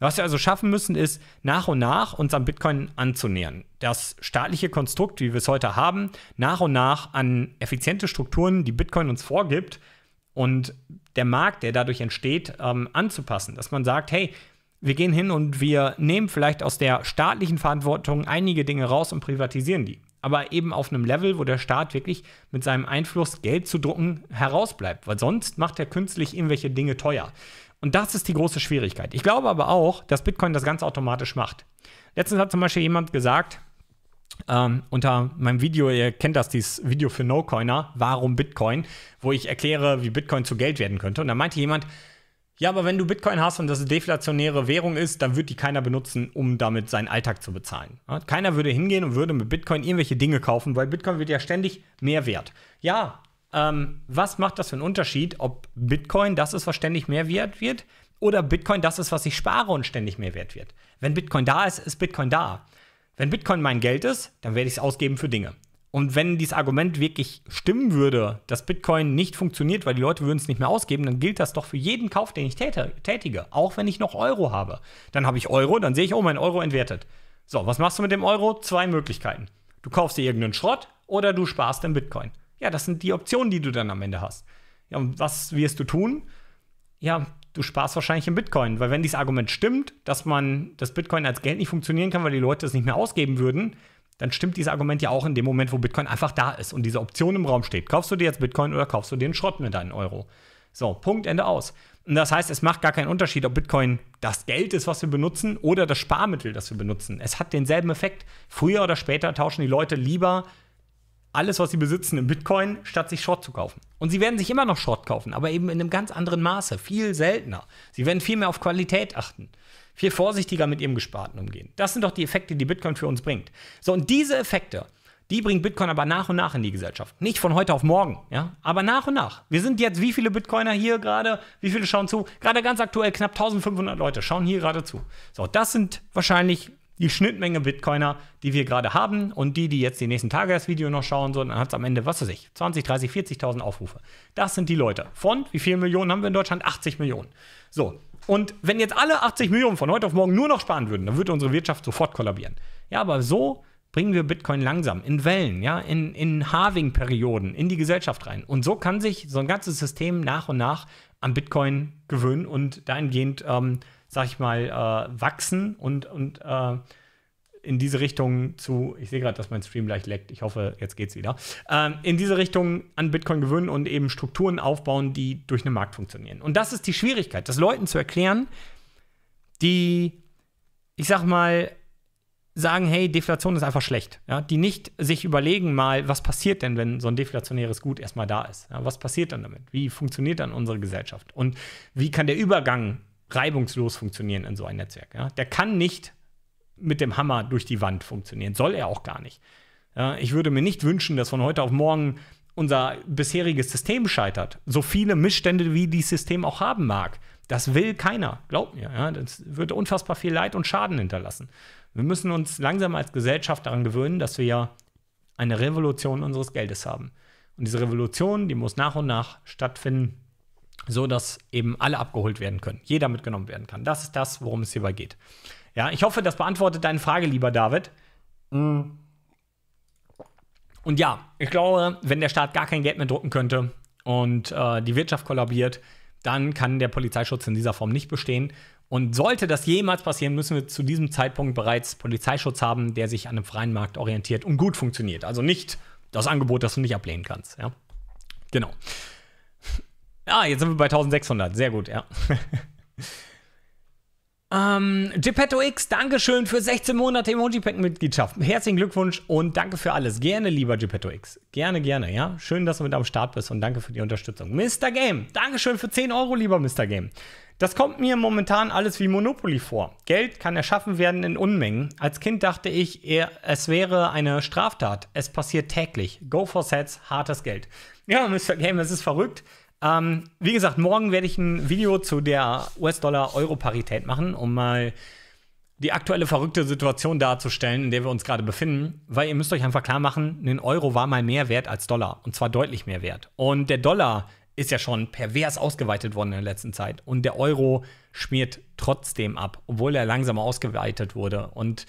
Was wir also schaffen müssen, ist nach und nach uns am Bitcoin anzunähern. Das staatliche Konstrukt, wie wir es heute haben, nach und nach an effiziente Strukturen, die Bitcoin uns vorgibt und der Markt, der dadurch entsteht, ähm, anzupassen. Dass man sagt, hey, wir gehen hin und wir nehmen vielleicht aus der staatlichen Verantwortung einige Dinge raus und privatisieren die. Aber eben auf einem Level, wo der Staat wirklich mit seinem Einfluss Geld zu drucken herausbleibt. Weil sonst macht er künstlich irgendwelche Dinge teuer. Und das ist die große Schwierigkeit. Ich glaube aber auch, dass Bitcoin das ganz automatisch macht. Letztens hat zum Beispiel jemand gesagt, ähm, unter meinem Video, ihr kennt das, dieses Video für No-Coiner, warum Bitcoin, wo ich erkläre, wie Bitcoin zu Geld werden könnte. Und da meinte jemand, ja, aber wenn du Bitcoin hast und das eine deflationäre Währung ist, dann wird die keiner benutzen, um damit seinen Alltag zu bezahlen. Keiner würde hingehen und würde mit Bitcoin irgendwelche Dinge kaufen, weil Bitcoin wird ja ständig mehr wert. Ja, ähm, was macht das für einen Unterschied, ob Bitcoin das ist, was ständig mehr wert wird, oder Bitcoin das ist, was ich spare und ständig mehr wert wird? Wenn Bitcoin da ist, ist Bitcoin da. Wenn Bitcoin mein Geld ist, dann werde ich es ausgeben für Dinge. Und wenn dieses Argument wirklich stimmen würde, dass Bitcoin nicht funktioniert, weil die Leute würden es nicht mehr ausgeben, dann gilt das doch für jeden Kauf, den ich tätige, auch wenn ich noch Euro habe. Dann habe ich Euro, dann sehe ich, oh, mein Euro entwertet. So, was machst du mit dem Euro? Zwei Möglichkeiten. Du kaufst dir irgendeinen Schrott oder du sparst den Bitcoin. Ja, das sind die Optionen, die du dann am Ende hast. Ja, und was wirst du tun? Ja, du sparst wahrscheinlich in Bitcoin, weil wenn dieses Argument stimmt, dass man das Bitcoin als Geld nicht funktionieren kann, weil die Leute es nicht mehr ausgeben würden, dann stimmt dieses Argument ja auch in dem Moment, wo Bitcoin einfach da ist und diese Option im Raum steht. Kaufst du dir jetzt Bitcoin oder kaufst du dir einen Schrott mit deinen Euro? So, Punkt, Ende aus. Und das heißt, es macht gar keinen Unterschied, ob Bitcoin das Geld ist, was wir benutzen, oder das Sparmittel, das wir benutzen. Es hat denselben Effekt. Früher oder später tauschen die Leute lieber alles, was sie besitzen, in Bitcoin, statt sich Short zu kaufen. Und sie werden sich immer noch Short kaufen, aber eben in einem ganz anderen Maße, viel seltener. Sie werden viel mehr auf Qualität achten, viel vorsichtiger mit ihrem Gesparten umgehen. Das sind doch die Effekte, die Bitcoin für uns bringt. So, und diese Effekte, die bringt Bitcoin aber nach und nach in die Gesellschaft. Nicht von heute auf morgen, ja, aber nach und nach. Wir sind jetzt, wie viele Bitcoiner hier gerade, wie viele schauen zu? Gerade ganz aktuell knapp 1500 Leute schauen hier gerade zu. So, das sind wahrscheinlich die Schnittmenge Bitcoiner, die wir gerade haben und die, die jetzt die nächsten Tage das Video noch schauen, so, dann hat es am Ende, was weiß ich, 20, 30, 40.000 Aufrufe. Das sind die Leute. Von wie viel Millionen haben wir in Deutschland? 80 Millionen. So. Und wenn jetzt alle 80 Millionen von heute auf morgen nur noch sparen würden, dann würde unsere Wirtschaft sofort kollabieren. Ja, aber so bringen wir Bitcoin langsam in Wellen, ja, in, in Halving-Perioden in die Gesellschaft rein. Und so kann sich so ein ganzes System nach und nach an Bitcoin gewöhnen und dahingehend ähm, sag ich mal, äh, wachsen und, und äh, in diese Richtung zu, ich sehe gerade, dass mein Stream gleich leckt, ich hoffe, jetzt geht's wieder, ähm, in diese Richtung an Bitcoin gewöhnen und eben Strukturen aufbauen, die durch einen Markt funktionieren. Und das ist die Schwierigkeit, das Leuten zu erklären, die, ich sag mal, sagen, hey, Deflation ist einfach schlecht. Ja? Die nicht sich überlegen mal, was passiert denn, wenn so ein deflationäres Gut erstmal da ist? Ja? Was passiert dann damit? Wie funktioniert dann unsere Gesellschaft? Und wie kann der Übergang reibungslos funktionieren in so einem Netzwerk. Ja? Der kann nicht mit dem Hammer durch die Wand funktionieren. Soll er auch gar nicht. Ja, ich würde mir nicht wünschen, dass von heute auf morgen unser bisheriges System scheitert. So viele Missstände, wie dieses System auch haben mag. Das will keiner, glaubt mir. Ja, das würde unfassbar viel Leid und Schaden hinterlassen. Wir müssen uns langsam als Gesellschaft daran gewöhnen, dass wir ja eine Revolution unseres Geldes haben. Und diese Revolution, die muss nach und nach stattfinden so dass eben alle abgeholt werden können, jeder mitgenommen werden kann. Das ist das, worum es hierbei geht. Ja, ich hoffe, das beantwortet deine Frage, lieber David. Mm. Und ja, ich glaube, wenn der Staat gar kein Geld mehr drucken könnte und äh, die Wirtschaft kollabiert, dann kann der Polizeischutz in dieser Form nicht bestehen. Und sollte das jemals passieren, müssen wir zu diesem Zeitpunkt bereits Polizeischutz haben, der sich an dem freien Markt orientiert und gut funktioniert. Also nicht das Angebot, das du nicht ablehnen kannst. Ja? Genau. Ah, jetzt sind wir bei 1600. Sehr gut, ja. (laughs) ähm, Geppetto X, Dankeschön für 16 Monate Emoji-Pack-Mitgliedschaft. Herzlichen Glückwunsch und danke für alles. Gerne, lieber Geppetto X. Gerne, gerne, ja. Schön, dass du mit am Start bist und danke für die Unterstützung. Mr. Game, Dankeschön für 10 Euro, lieber Mr. Game. Das kommt mir momentan alles wie Monopoly vor. Geld kann erschaffen werden in Unmengen. Als Kind dachte ich, eher, es wäre eine Straftat. Es passiert täglich. Go for Sets, hartes Geld. Ja, Mr. Game, es ist verrückt. Ähm, wie gesagt, morgen werde ich ein Video zu der US-Dollar-Euro-Parität machen, um mal die aktuelle verrückte Situation darzustellen, in der wir uns gerade befinden, weil ihr müsst euch einfach klar machen, ein Euro war mal mehr wert als Dollar und zwar deutlich mehr wert. Und der Dollar ist ja schon pervers ausgeweitet worden in der letzten Zeit und der Euro schmiert trotzdem ab, obwohl er langsam ausgeweitet wurde und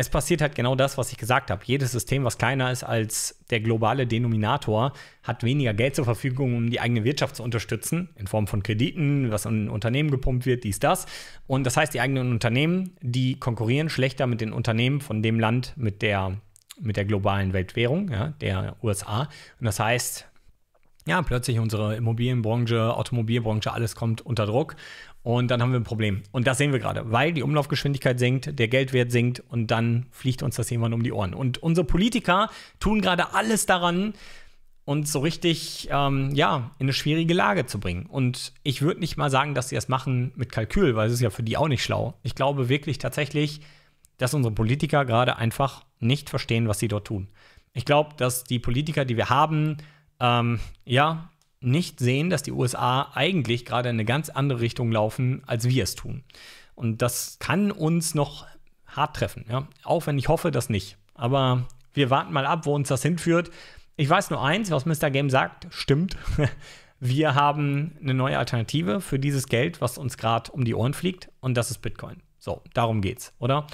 es passiert halt genau das, was ich gesagt habe. Jedes System, was kleiner ist als der globale Denominator, hat weniger Geld zur Verfügung, um die eigene Wirtschaft zu unterstützen, in Form von Krediten, was an Unternehmen gepumpt wird, dies, das. Und das heißt, die eigenen Unternehmen, die konkurrieren schlechter mit den Unternehmen von dem Land mit der, mit der globalen Weltwährung, ja, der USA. Und das heißt, ja, plötzlich unsere Immobilienbranche, Automobilbranche, alles kommt unter Druck. Und dann haben wir ein Problem. Und das sehen wir gerade, weil die Umlaufgeschwindigkeit sinkt, der Geldwert sinkt und dann fliegt uns das irgendwann um die Ohren. Und unsere Politiker tun gerade alles daran, uns so richtig ähm, ja, in eine schwierige Lage zu bringen. Und ich würde nicht mal sagen, dass sie das machen mit Kalkül, weil es ist ja für die auch nicht schlau. Ich glaube wirklich tatsächlich, dass unsere Politiker gerade einfach nicht verstehen, was sie dort tun. Ich glaube, dass die Politiker, die wir haben, ähm, ja, nicht sehen, dass die USA eigentlich gerade in eine ganz andere Richtung laufen, als wir es tun. Und das kann uns noch hart treffen. Ja? Auch wenn ich hoffe, dass nicht. Aber wir warten mal ab, wo uns das hinführt. Ich weiß nur eins, was Mr. Game sagt, stimmt. (laughs) Wir haben eine neue Alternative für dieses Geld, was uns gerade um die Ohren fliegt, und das ist Bitcoin. So, darum geht's, oder?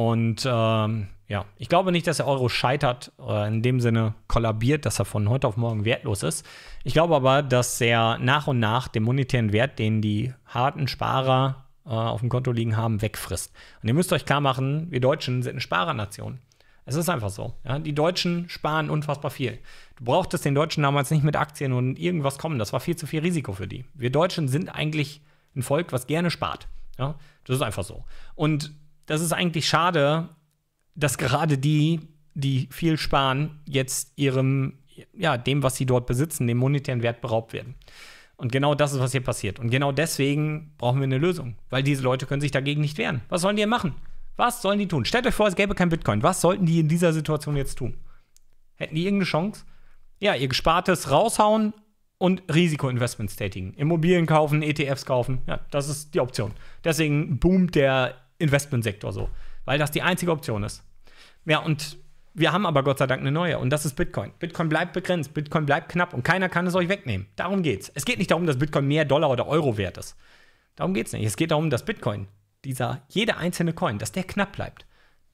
Und ähm, ja, ich glaube nicht, dass der Euro scheitert oder äh, in dem Sinne kollabiert, dass er von heute auf morgen wertlos ist. Ich glaube aber, dass er nach und nach den monetären Wert, den die harten Sparer äh, auf dem Konto liegen haben, wegfrisst. Und ihr müsst euch klar machen, wir Deutschen sind eine Sparernation. Es ist einfach so. Ja? Die Deutschen sparen unfassbar viel. Du brauchtest den Deutschen damals nicht mit Aktien und irgendwas kommen. Das war viel zu viel Risiko für die. Wir Deutschen sind eigentlich ein Volk, was gerne spart. Ja? Das ist einfach so. Und das ist eigentlich schade, dass gerade die, die viel sparen, jetzt ihrem, ja, dem, was sie dort besitzen, dem monetären Wert beraubt werden. Und genau das ist, was hier passiert. Und genau deswegen brauchen wir eine Lösung, weil diese Leute können sich dagegen nicht wehren. Was sollen die machen? Was sollen die tun? Stellt euch vor, es gäbe kein Bitcoin. Was sollten die in dieser Situation jetzt tun? Hätten die irgendeine Chance? Ja, ihr Gespartes raushauen und Risikoinvestments tätigen. Immobilien kaufen, ETFs kaufen. Ja, das ist die Option. Deswegen boomt der Investmentsektor so, weil das die einzige Option ist. Ja, und wir haben aber Gott sei Dank eine neue und das ist Bitcoin. Bitcoin bleibt begrenzt, Bitcoin bleibt knapp und keiner kann es euch wegnehmen. Darum geht's. Es geht nicht darum, dass Bitcoin mehr Dollar oder Euro wert ist. Darum geht's nicht. Es geht darum, dass Bitcoin, dieser jede einzelne Coin, dass der knapp bleibt.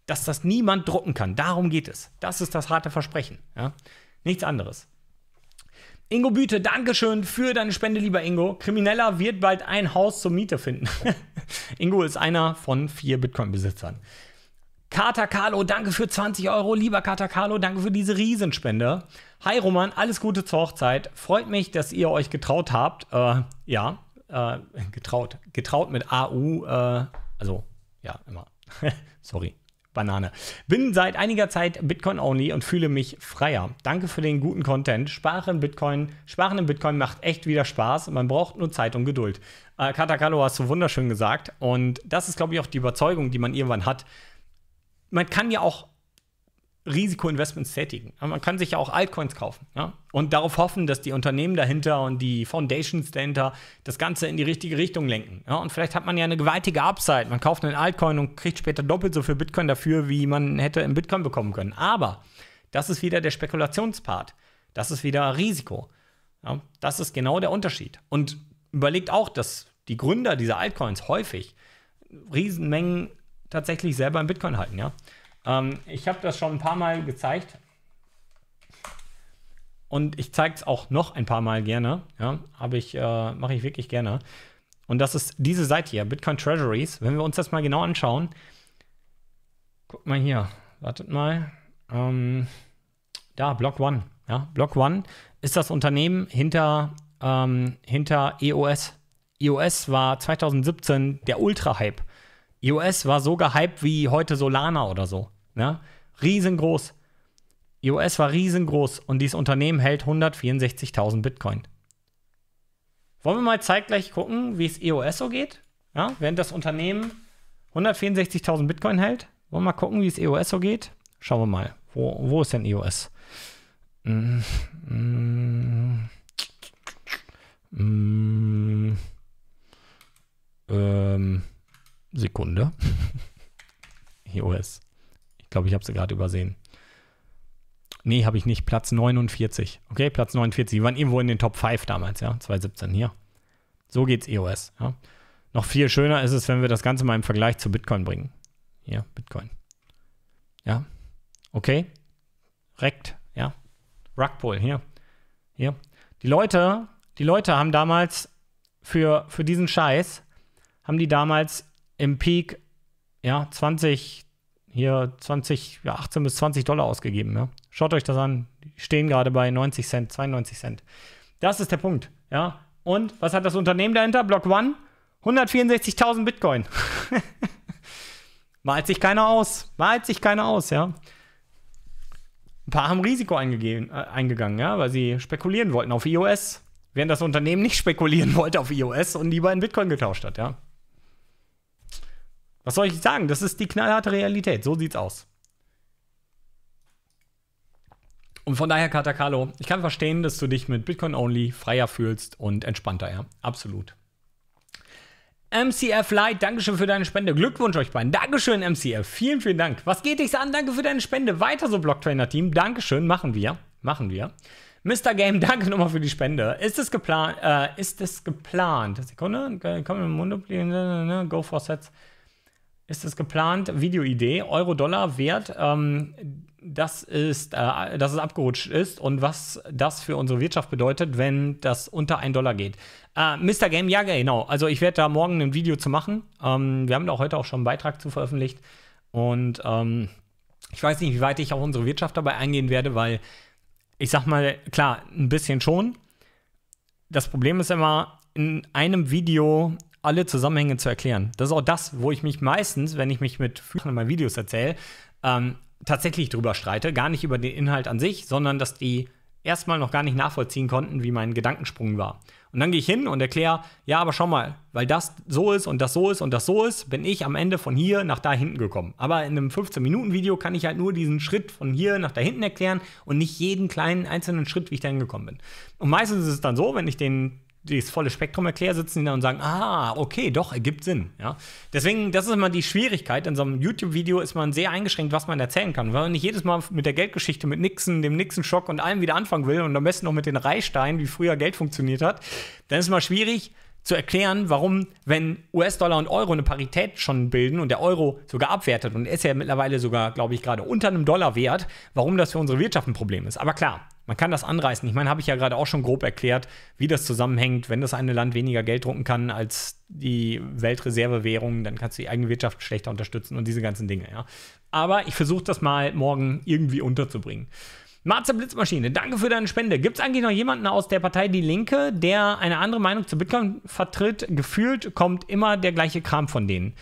Dass das niemand drucken kann. Darum geht es. Das ist das harte Versprechen. Ja? Nichts anderes. Ingo Büte, Dankeschön für deine Spende, lieber Ingo. Krimineller wird bald ein Haus zur Miete finden. (laughs) Ingo ist einer von vier Bitcoin-Besitzern. Kater Carlo, danke für 20 Euro. Lieber Kater Carlo, danke für diese Riesenspende. Hi Roman, alles Gute zur Hochzeit. Freut mich, dass ihr euch getraut habt. Äh, ja, äh, getraut. Getraut mit AU. Äh, also, ja, immer. (laughs) Sorry. Banane. Bin seit einiger Zeit Bitcoin-only und fühle mich freier. Danke für den guten Content. Sparen, Bitcoin, Sparen in Bitcoin macht echt wieder Spaß. Man braucht nur Zeit und Geduld. Äh, Katakalo hast du wunderschön gesagt. Und das ist, glaube ich, auch die Überzeugung, die man irgendwann hat. Man kann ja auch Risikoinvestments tätigen. man kann sich ja auch Altcoins kaufen ja? und darauf hoffen, dass die Unternehmen dahinter und die Foundations dahinter das Ganze in die richtige Richtung lenken. Ja? Und vielleicht hat man ja eine gewaltige Upside. Man kauft einen Altcoin und kriegt später doppelt so viel Bitcoin dafür, wie man hätte im Bitcoin bekommen können. Aber das ist wieder der Spekulationspart. Das ist wieder Risiko. Ja? Das ist genau der Unterschied. Und überlegt auch, dass die Gründer dieser Altcoins häufig Riesenmengen tatsächlich selber in Bitcoin halten. Ja? Ähm, ich habe das schon ein paar Mal gezeigt. Und ich zeige es auch noch ein paar Mal gerne. Ja, habe ich, äh, mache ich wirklich gerne. Und das ist diese Seite hier, Bitcoin Treasuries. Wenn wir uns das mal genau anschauen, guck mal hier, wartet mal. Ähm, da, Block One. Ja, Block One ist das Unternehmen hinter, ähm, hinter EOS. EOS war 2017 der Ultra-Hype. EOS war so gehypt wie heute Solana oder so. Ne? Riesengroß. EOS war riesengroß und dieses Unternehmen hält 164.000 Bitcoin. Wollen wir mal zeitgleich gucken, wie es EOS so geht? Ja, während das Unternehmen 164.000 Bitcoin hält, wollen wir mal gucken, wie es EOS so geht? Schauen wir mal. Wo, wo ist denn EOS? Mm, mm, mm, ähm, Sekunde. EOS. (laughs) E ich glaube, ich habe sie gerade übersehen. Nee, habe ich nicht. Platz 49. Okay, Platz 49. Die waren irgendwo in den Top 5 damals, ja. 2017 hier. So geht's EOS. Ja? Noch viel schöner ist es, wenn wir das Ganze mal im Vergleich zu Bitcoin bringen. Hier, Bitcoin. Ja. Okay. Rekt, ja. Rugpull, hier. Hier. Die Leute, die Leute haben damals für, für diesen Scheiß, haben die damals im Peak, ja, 20, hier 20, ja, 18 bis 20 Dollar ausgegeben. Ja? Schaut euch das an. Die stehen gerade bei 90 Cent, 92 Cent. Das ist der Punkt. Ja? Und was hat das Unternehmen dahinter? Block One? 164.000 Bitcoin. (laughs) Malt sich keiner aus. Malt sich keiner aus, ja. Ein paar haben Risiko eingegeben, äh, eingegangen, ja, weil sie spekulieren wollten auf iOS, e während das Unternehmen nicht spekulieren wollte auf iOS e und lieber in Bitcoin getauscht hat, ja. Was soll ich sagen? Das ist die knallharte Realität. So sieht's aus. Und von daher, Katakalo, ich kann verstehen, dass du dich mit Bitcoin Only freier fühlst und entspannter, ja. Absolut. MCF Light, Dankeschön für deine Spende. Glückwunsch euch beiden. Dankeschön, MCF. Vielen, vielen Dank. Was geht dich an? Danke für deine Spende. Weiter so, Blocktrainer-Team. Dankeschön. Machen wir. Machen wir. Mr. Game, (laughs) danke nochmal für die Spende. Ist es geplant? Äh, ist es geplant? Sekunde. Äh, komm im Mund. Ne, ne, ne, go for Sets ist es geplant, Videoidee, Euro-Dollar-Wert, ähm, das, ist, äh, dass es abgerutscht ist und was das für unsere Wirtschaft bedeutet, wenn das unter 1 Dollar geht. Äh, Mr. Game, ja genau, also ich werde da morgen ein Video zu machen. Ähm, wir haben da heute auch schon einen Beitrag zu veröffentlicht und ähm, ich weiß nicht, wie weit ich auf unsere Wirtschaft dabei eingehen werde, weil ich sag mal, klar, ein bisschen schon. Das Problem ist immer, in einem Video alle Zusammenhänge zu erklären. Das ist auch das, wo ich mich meistens, wenn ich mich mit Führern in meinen Videos erzähle, ähm, tatsächlich drüber streite. Gar nicht über den Inhalt an sich, sondern dass die erstmal noch gar nicht nachvollziehen konnten, wie mein Gedankensprung war. Und dann gehe ich hin und erkläre, ja, aber schau mal, weil das so ist und das so ist und das so ist, bin ich am Ende von hier nach da hinten gekommen. Aber in einem 15-Minuten-Video kann ich halt nur diesen Schritt von hier nach da hinten erklären und nicht jeden kleinen einzelnen Schritt, wie ich da hingekommen bin. Und meistens ist es dann so, wenn ich den das volle Spektrum erkläre, sitzen die da und sagen, ah, okay, doch, ergibt Sinn. Ja? Deswegen, das ist immer die Schwierigkeit. In so einem YouTube-Video ist man sehr eingeschränkt, was man erzählen kann. Weil man nicht jedes Mal mit der Geldgeschichte, mit Nixon, dem Nixon-Schock und allem wieder anfangen will und am besten noch mit den Reichsteinen, wie früher Geld funktioniert hat, dann ist es mal schwierig, zu erklären, warum, wenn US-Dollar und Euro eine Parität schon bilden und der Euro sogar abwertet und ist ja mittlerweile sogar, glaube ich, gerade unter einem Dollar wert, warum das für unsere Wirtschaft ein Problem ist. Aber klar, man kann das anreißen. Ich meine, habe ich ja gerade auch schon grob erklärt, wie das zusammenhängt. Wenn das eine Land weniger Geld drucken kann als die Weltreservewährung, dann kannst du die eigene Wirtschaft schlechter unterstützen und diese ganzen Dinge. Ja. Aber ich versuche das mal morgen irgendwie unterzubringen. Marze Blitzmaschine, danke für deine Spende. Gibt es eigentlich noch jemanden aus der Partei Die Linke, der eine andere Meinung zu Bitcoin vertritt? Gefühlt kommt immer der gleiche Kram von denen.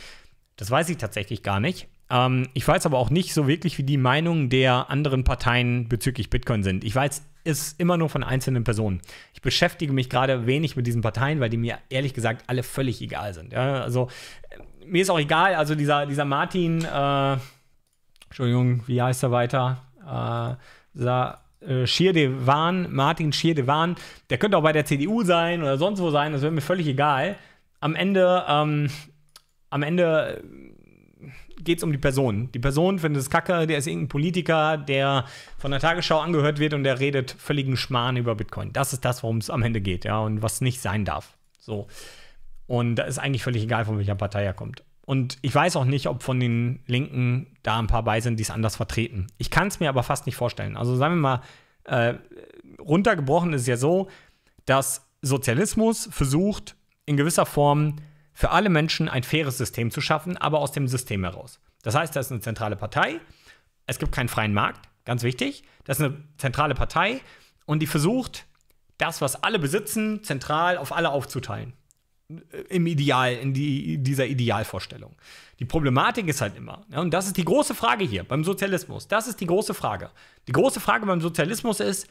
Das weiß ich tatsächlich gar nicht. Ähm, ich weiß aber auch nicht so wirklich, wie die Meinungen der anderen Parteien bezüglich Bitcoin sind. Ich weiß es immer nur von einzelnen Personen. Ich beschäftige mich gerade wenig mit diesen Parteien, weil die mir ehrlich gesagt alle völlig egal sind. Ja, also äh, mir ist auch egal, also dieser, dieser Martin, äh, Entschuldigung, wie heißt er weiter? Äh, Sa äh, Schirdewan, Martin Schirdewan, der könnte auch bei der CDU sein oder sonst wo sein, das wäre mir völlig egal. Am Ende, ähm, am Ende äh, geht es um die Person. Die Person findet es kacke, der ist irgendein Politiker, der von der Tagesschau angehört wird und der redet völligen Schmarrn über Bitcoin. Das ist das, worum es am Ende geht, ja, und was nicht sein darf. So. Und da ist eigentlich völlig egal, von welcher Partei er kommt. Und ich weiß auch nicht, ob von den Linken da ein paar bei sind, die es anders vertreten. Ich kann es mir aber fast nicht vorstellen. Also sagen wir mal, äh, runtergebrochen ist ja so, dass Sozialismus versucht, in gewisser Form für alle Menschen ein faires System zu schaffen, aber aus dem System heraus. Das heißt, da ist eine zentrale Partei, es gibt keinen freien Markt, ganz wichtig, das ist eine zentrale Partei und die versucht, das, was alle besitzen, zentral auf alle aufzuteilen im Ideal, in die, dieser Idealvorstellung. Die Problematik ist halt immer, ja, ne, und das ist die große Frage hier beim Sozialismus, das ist die große Frage. Die große Frage beim Sozialismus ist,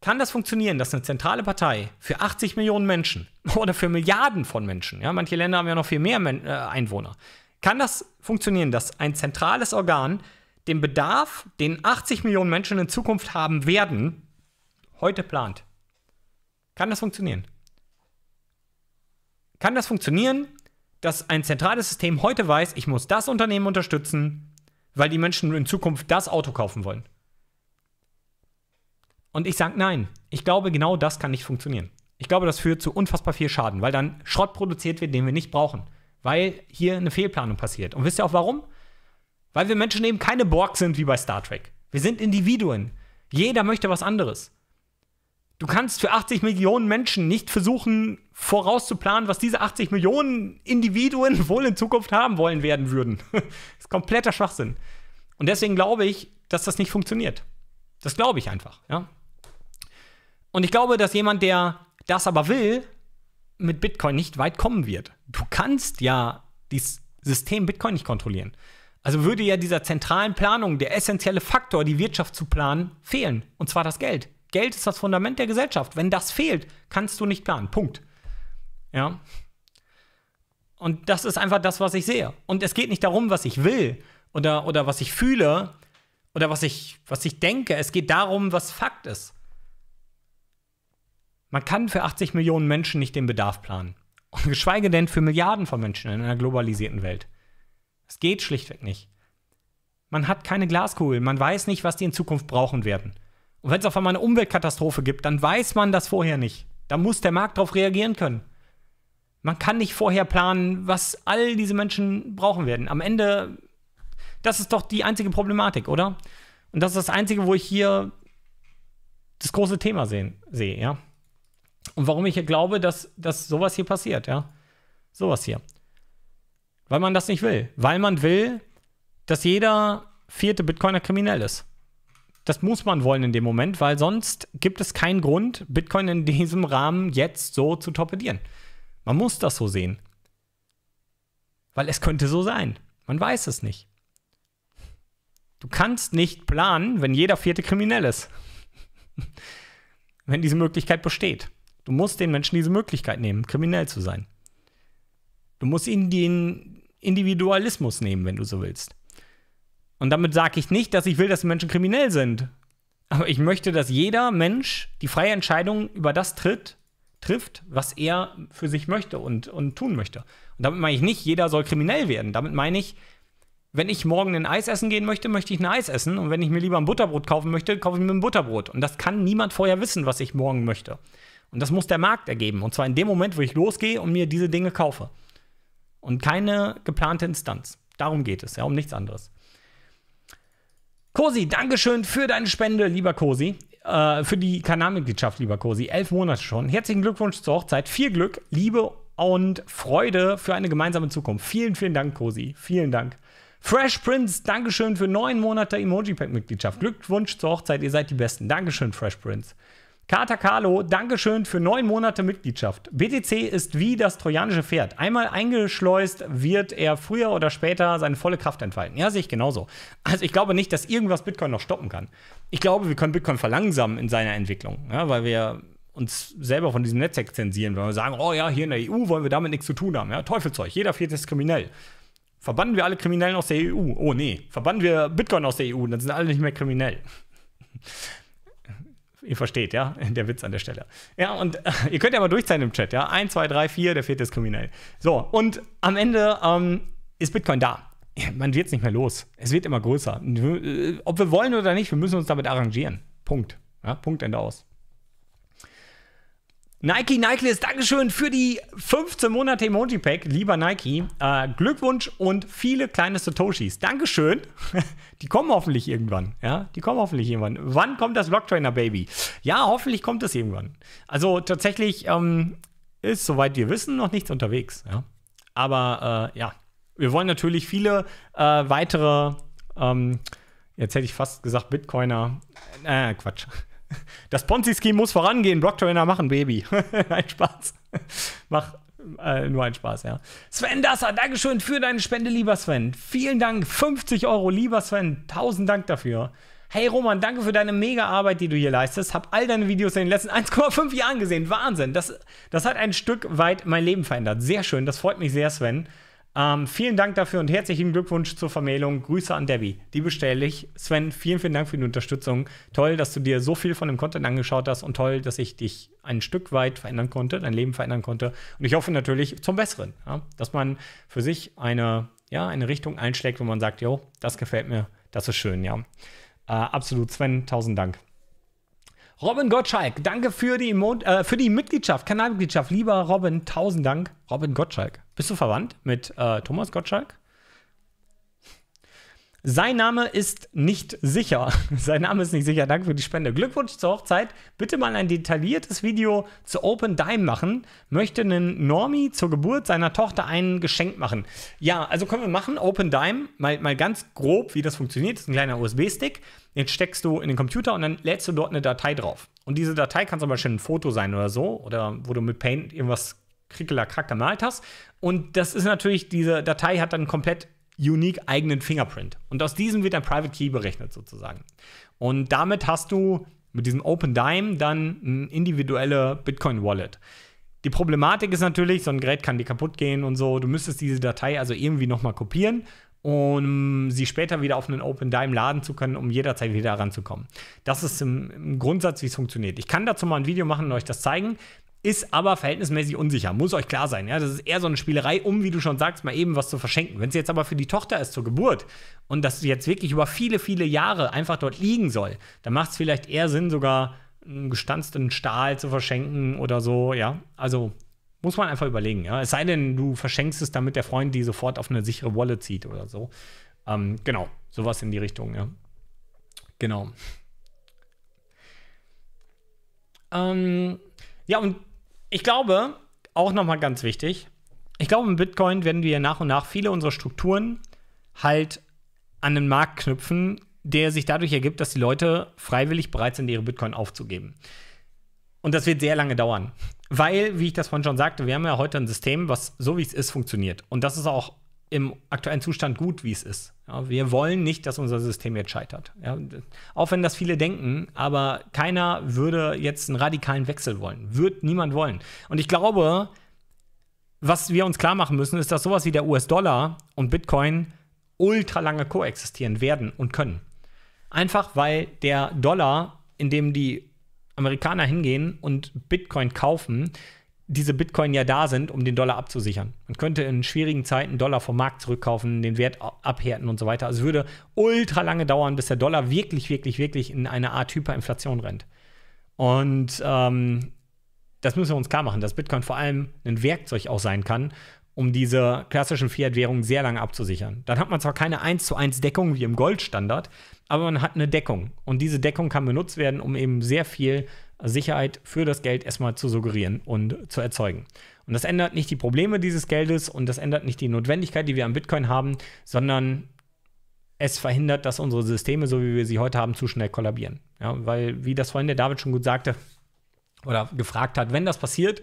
kann das funktionieren, dass eine zentrale Partei für 80 Millionen Menschen (laughs) oder für Milliarden von Menschen, ja, manche Länder haben ja noch viel mehr Men äh, Einwohner, kann das funktionieren, dass ein zentrales Organ den Bedarf, den 80 Millionen Menschen in Zukunft haben werden, heute plant? Kann das funktionieren? Kann das funktionieren, dass ein zentrales System heute weiß, ich muss das Unternehmen unterstützen, weil die Menschen in Zukunft das Auto kaufen wollen? Und ich sage nein. Ich glaube, genau das kann nicht funktionieren. Ich glaube, das führt zu unfassbar viel Schaden, weil dann Schrott produziert wird, den wir nicht brauchen. Weil hier eine Fehlplanung passiert. Und wisst ihr auch warum? Weil wir Menschen eben keine Borg sind wie bei Star Trek. Wir sind Individuen. Jeder möchte was anderes. Du kannst für 80 Millionen Menschen nicht versuchen, vorauszuplanen, was diese 80 Millionen Individuen (laughs) wohl in Zukunft haben wollen werden würden. das (laughs) ist kompletter Schwachsinn. Und deswegen glaube ich, dass das nicht funktioniert. Das glaube ich einfach, ja. Und ich glaube, dass jemand, der das aber will, mit Bitcoin nicht weit kommen wird. Du kannst ja dieses System Bitcoin nicht kontrollieren. Also würde ja dieser zentralen Planung der essentielle Faktor, die Wirtschaft zu planen, fehlen. Und zwar das Geld. Geld ist das Fundament der Gesellschaft. Wenn das fehlt, kannst du nicht planen. Punkt. Ja. Und das ist einfach das, was ich sehe. Und es geht nicht darum, was ich will oder, oder was ich fühle oder was ich, was ich denke. Es geht darum, was Fakt ist. Man kann für 80 Millionen Menschen nicht den Bedarf planen. Und geschweige denn für Milliarden von Menschen in einer globalisierten Welt. Es geht schlichtweg nicht. Man hat keine Glaskugel. Man weiß nicht, was die in Zukunft brauchen werden. Und wenn es auf einmal eine Umweltkatastrophe gibt, dann weiß man das vorher nicht. Da muss der Markt darauf reagieren können. Man kann nicht vorher planen, was all diese Menschen brauchen werden. Am Ende, das ist doch die einzige Problematik, oder? Und das ist das Einzige, wo ich hier das große Thema sehen, sehe, ja. Und warum ich hier glaube, dass, dass sowas hier passiert, ja. Sowas hier. Weil man das nicht will. Weil man will, dass jeder vierte Bitcoiner kriminell ist. Das muss man wollen in dem Moment, weil sonst gibt es keinen Grund, Bitcoin in diesem Rahmen jetzt so zu torpedieren. Man muss das so sehen. Weil es könnte so sein. Man weiß es nicht. Du kannst nicht planen, wenn jeder vierte kriminell ist. (laughs) wenn diese Möglichkeit besteht. Du musst den Menschen diese Möglichkeit nehmen, kriminell zu sein. Du musst ihnen den Individualismus nehmen, wenn du so willst. Und damit sage ich nicht, dass ich will, dass die Menschen kriminell sind. Aber ich möchte, dass jeder Mensch die freie Entscheidung über das tritt, trifft, was er für sich möchte und, und tun möchte. Und damit meine ich nicht, jeder soll kriminell werden. Damit meine ich, wenn ich morgen ein Eis essen gehen möchte, möchte ich ein Eis essen. Und wenn ich mir lieber ein Butterbrot kaufen möchte, kaufe ich mir ein Butterbrot. Und das kann niemand vorher wissen, was ich morgen möchte. Und das muss der Markt ergeben. Und zwar in dem Moment, wo ich losgehe und mir diese Dinge kaufe. Und keine geplante Instanz. Darum geht es, ja, um nichts anderes. Cosi, Dankeschön für deine Spende, lieber Cosi äh, für die Kanalmitgliedschaft, lieber Kosi. Elf Monate schon. Herzlichen Glückwunsch zur Hochzeit. Viel Glück, Liebe und Freude für eine gemeinsame Zukunft. Vielen, vielen Dank, Kosi. Vielen Dank. Fresh Prince, Dankeschön für neun Monate Emoji Pack Mitgliedschaft. Glückwunsch zur Hochzeit, ihr seid die Besten. Dankeschön, Fresh Prince. Kater Carlo, Dankeschön für neun Monate Mitgliedschaft. BTC ist wie das trojanische Pferd. Einmal eingeschleust wird er früher oder später seine volle Kraft entfalten. Ja, sehe ich genauso. Also ich glaube nicht, dass irgendwas Bitcoin noch stoppen kann. Ich glaube, wir können Bitcoin verlangsamen in seiner Entwicklung, ja, weil wir uns selber von diesem Netzwerk zensieren, weil wir sagen, oh ja, hier in der EU wollen wir damit nichts zu tun haben. Ja, Teufelzeug, jeder Vierte ist kriminell. Verbannen wir alle Kriminellen aus der EU? Oh nee, verbannen wir Bitcoin aus der EU, dann sind alle nicht mehr kriminell. Ihr versteht, ja, (laughs) der Witz an der Stelle. Ja, und äh, ihr könnt ja mal durchzeigen im Chat, ja. 1, 2, 3, 4, der vierte ist kriminell. So, und am Ende ähm, ist Bitcoin da. Man wird es nicht mehr los. Es wird immer größer. Äh, ob wir wollen oder nicht, wir müssen uns damit arrangieren. Punkt. Ja, Punkt, Ende aus. Nike Nikeless, Dankeschön für die 15 Monate Emoji Pack, lieber Nike. Äh, Glückwunsch und viele kleine Satoshis. Dankeschön. (laughs) Die kommen hoffentlich irgendwann. Ja, die kommen hoffentlich irgendwann. Wann kommt das Blocktrainer Baby? Ja, hoffentlich kommt es irgendwann. Also tatsächlich ähm, ist, soweit wir wissen, noch nichts unterwegs. Ja? Aber äh, ja, wir wollen natürlich viele äh, weitere, ähm, jetzt hätte ich fast gesagt Bitcoiner. Äh, Quatsch. Das Ponzi-Scheme muss vorangehen. Blocktrainer machen, Baby. (laughs) ein Spaß. Mach äh, nur ein Spaß, ja. Sven Dasser, Dankeschön für deine Spende, lieber Sven. Vielen Dank. 50 Euro, lieber Sven. Tausend Dank dafür. Hey Roman, danke für deine mega Arbeit, die du hier leistest. Hab all deine Videos in den letzten 1,5 Jahren gesehen. Wahnsinn. Das, das hat ein Stück weit mein Leben verändert. Sehr schön. Das freut mich sehr, Sven. Ähm, vielen Dank dafür und herzlichen Glückwunsch zur Vermählung. Grüße an Debbie. Die bestelle ich. Sven, vielen, vielen Dank für die Unterstützung. Toll, dass du dir so viel von dem Content angeschaut hast und toll, dass ich dich ein Stück weit verändern konnte, dein Leben verändern konnte. Und ich hoffe natürlich zum Besseren, ja? dass man für sich eine, ja, eine Richtung einschlägt, wo man sagt, jo, das gefällt mir, das ist schön, ja. Äh, absolut, Sven, tausend Dank. Robin Gottschalk, danke für die, Mo äh, für die Mitgliedschaft, Kanalmitgliedschaft. Lieber Robin, tausend Dank. Robin Gottschalk. Bist du verwandt mit äh, Thomas Gottschalk? Sein Name ist nicht sicher. (laughs) Sein Name ist nicht sicher. Danke für die Spende. Glückwunsch zur Hochzeit. Bitte mal ein detailliertes Video zu Open Dime machen. Möchte einen Normie zur Geburt seiner Tochter ein Geschenk machen. Ja, also können wir machen. Open Dime. Mal, mal ganz grob, wie das funktioniert. Das ist ein kleiner USB-Stick. Den steckst du in den Computer und dann lädst du dort eine Datei drauf. Und diese Datei kann zum Beispiel ein Foto sein oder so. Oder wo du mit Paint irgendwas krickelakrack gemalt hast. Und das ist natürlich, diese Datei hat dann komplett unique eigenen Fingerprint. Und aus diesem wird ein Private Key berechnet sozusagen. Und damit hast du mit diesem Open Dime dann ein individuelle Bitcoin Wallet. Die Problematik ist natürlich, so ein Gerät kann dir kaputt gehen und so. Du müsstest diese Datei also irgendwie nochmal kopieren, um sie später wieder auf einen Open Dime laden zu können, um jederzeit wieder ranzukommen. Das ist im, im Grundsatz, wie es funktioniert. Ich kann dazu mal ein Video machen und euch das zeigen ist aber verhältnismäßig unsicher. Muss euch klar sein. Ja? Das ist eher so eine Spielerei, um, wie du schon sagst, mal eben was zu verschenken. Wenn es jetzt aber für die Tochter ist zur Geburt und das jetzt wirklich über viele, viele Jahre einfach dort liegen soll, dann macht es vielleicht eher Sinn, sogar einen gestanzten Stahl zu verschenken oder so. Ja, also muss man einfach überlegen. Ja? Es sei denn, du verschenkst es, damit der Freund die sofort auf eine sichere Wallet zieht oder so. Ähm, genau, sowas in die Richtung. Ja? Genau. Ähm, ja, und ich glaube, auch nochmal ganz wichtig, ich glaube, mit Bitcoin werden wir nach und nach viele unserer Strukturen halt an den Markt knüpfen, der sich dadurch ergibt, dass die Leute freiwillig bereit sind, ihre Bitcoin aufzugeben. Und das wird sehr lange dauern. Weil, wie ich das vorhin schon sagte, wir haben ja heute ein System, was so wie es ist, funktioniert. Und das ist auch im aktuellen Zustand gut, wie es ist. Ja, wir wollen nicht, dass unser System jetzt scheitert. Ja, auch wenn das viele denken, aber keiner würde jetzt einen radikalen Wechsel wollen. Wird niemand wollen. Und ich glaube, was wir uns klar machen müssen, ist, dass sowas wie der US-Dollar und Bitcoin ultra lange koexistieren werden und können. Einfach weil der Dollar, in dem die Amerikaner hingehen und Bitcoin kaufen, diese Bitcoin ja da sind, um den Dollar abzusichern. Man könnte in schwierigen Zeiten Dollar vom Markt zurückkaufen, den Wert abhärten und so weiter. Also es würde ultra lange dauern, bis der Dollar wirklich, wirklich, wirklich in eine Art Hyperinflation rennt. Und ähm, das müssen wir uns klar machen, dass Bitcoin vor allem ein Werkzeug auch sein kann, um diese klassischen Fiat-Währungen sehr lange abzusichern. Dann hat man zwar keine 1 zu 1 Deckung wie im Goldstandard, aber man hat eine Deckung. Und diese Deckung kann benutzt werden, um eben sehr viel Sicherheit für das Geld erstmal zu suggerieren und zu erzeugen. Und das ändert nicht die Probleme dieses Geldes und das ändert nicht die Notwendigkeit, die wir am Bitcoin haben, sondern es verhindert, dass unsere Systeme, so wie wir sie heute haben, zu schnell kollabieren. Ja, weil, wie das vorhin der David schon gut sagte oder gefragt hat, wenn das passiert,